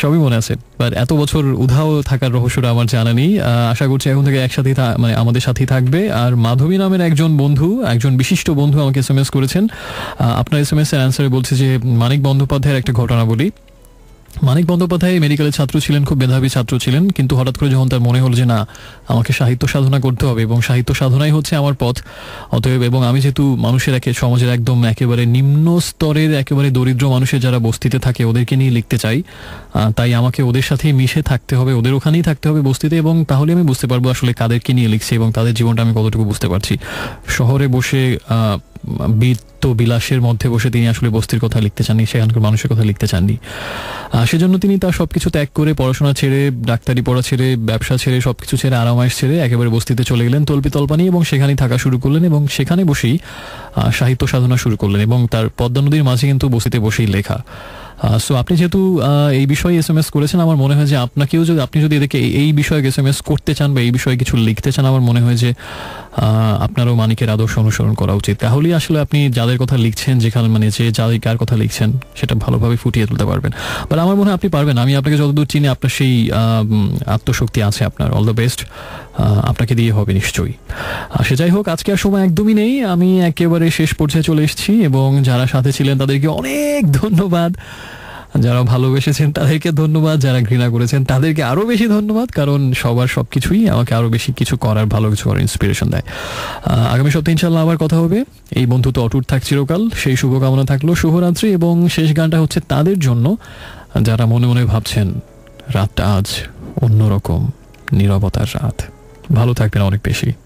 সবই মনে আছে বাট এত বছর উধাও থাকার রহস্যটা আমার জানা নেই আশা করছি এখন থেকে একসাথেই মানে আমাদের সাথেই থাকবে আর মাধবী নামের একজন বন্ধু একজন বিশিষ্ট বন্ধু আমাকে এস করেছেন আপনার এস এম এস এর অ্যান্সারে বলছে যে মানিক বন্দ্যোপাধ্যায়ের একটা ঘটনা বলি মানিক বন্দ্যোপাধ্যায় মেডিকেলের ছাত্র ছিলেন খুব মেধাবী ছাত্র ছিলেন কিন্তু হঠাৎ করে যখন তার মনে হলো যে না আমাকে সাহিত্য সাধনা করতে হবে এবং সাহিত্য সাধনাই হচ্ছে আমার পথ অতএব এবং আমি যেহেতু মানুষের একে সমাজের একদম একেবারে নিম্ন স্তরের একেবারে দরিদ্র মানুষের যারা বস্তিতে থাকে ওদেরকে নিয়ে লিখতে চাই তাই আমাকে ওদের সাথে মিশে থাকতে হবে ওদের ওখানেই থাকতে হবে বস্তিতে এবং তাহলে আমি বুঝতে পারবো আসলে কাদেরকে নিয়ে লিখছি এবং তাদের জীবনটা আমি কতটুকু বুঝতে পারছি শহরে বসে বিদ নিত্য বিলাসের মধ্যে বসে তিনি আসলে বস্তির কথা লিখতে চাননি সেখানকার মানুষের কথা লিখতে চাননি সেজন্য তিনি তার সবকিছু ত্যাগ করে পড়াশোনা ছেড়ে ডাক্তারি পড়া ছেড়ে ব্যবসা ছেড়ে সবকিছু ছেড়ে আরামাইশ ছেড়ে একেবারে বস্তিতে চলে গেলেন তল্পি তল্পানি এবং সেখানেই থাকা শুরু করলেন এবং সেখানে বসেই সাহিত্য সাধনা শুরু করলেন এবং তার পদ্মা নদীর মাঝে কিন্তু বস্তিতে বসেই লেখা সো আপনি যেহেতু এই বিষয়ে এস এম এস করেছেন আমার মনে হয় যে আপনাকেও যদি আপনি যদি এদেরকে এই বিষয়ে এস এম এস করতে চান বা এই বিষয়ে কিছু লিখতে চান আমার মনে হয় যে আপনারও মানিকের আদর্শ অনুসরণ করা উচিত তাহলেই আসলে আপনি যাদের কথা লিখছেন যেখানে মানে যে যাদের কার কথা লিখছেন সেটা ভালোভাবে ফুটিয়ে তুলতে পারবেন বাট আমার মনে হয় আপনি পারবেন আমি আপনাকে যতদূর চিনি আপনার সেই আত্মশক্তি আছে আপনার অল দ্য বেস্ট আপনাকে দিয়ে হবে নিশ্চয়ই সে যাই হোক আজকে আর সময় একদমই নেই আমি একেবারে শেষ পর্যায়ে চলে এসেছি এবং যারা সাথে ছিলেন তাদেরকে অনেক ধন্যবাদ যারা ভালোবেসেছেন তাদেরকে ধন্যবাদ যারা ঘৃণা করেছেন তাদেরকে আরও বেশি ধন্যবাদ কারণ সবার সব কিছুই আমাকে আরও বেশি কিছু করার ভালো কিছু করার ইন্সপিরেশন দেয় আগামী সপ্তাহে ইনশাল্লাহ আবার কথা হবে এই বন্ধু তো অটুট থাক চিরকাল সেই শুভকামনা থাকলো শুভরাত্রি এবং শেষ গানটা হচ্ছে তাদের জন্য যারা মনে মনে ভাবছেন রাতটা আজ অন্যরকম নিরবতার রাত hallo, ik ben Audik Pesci.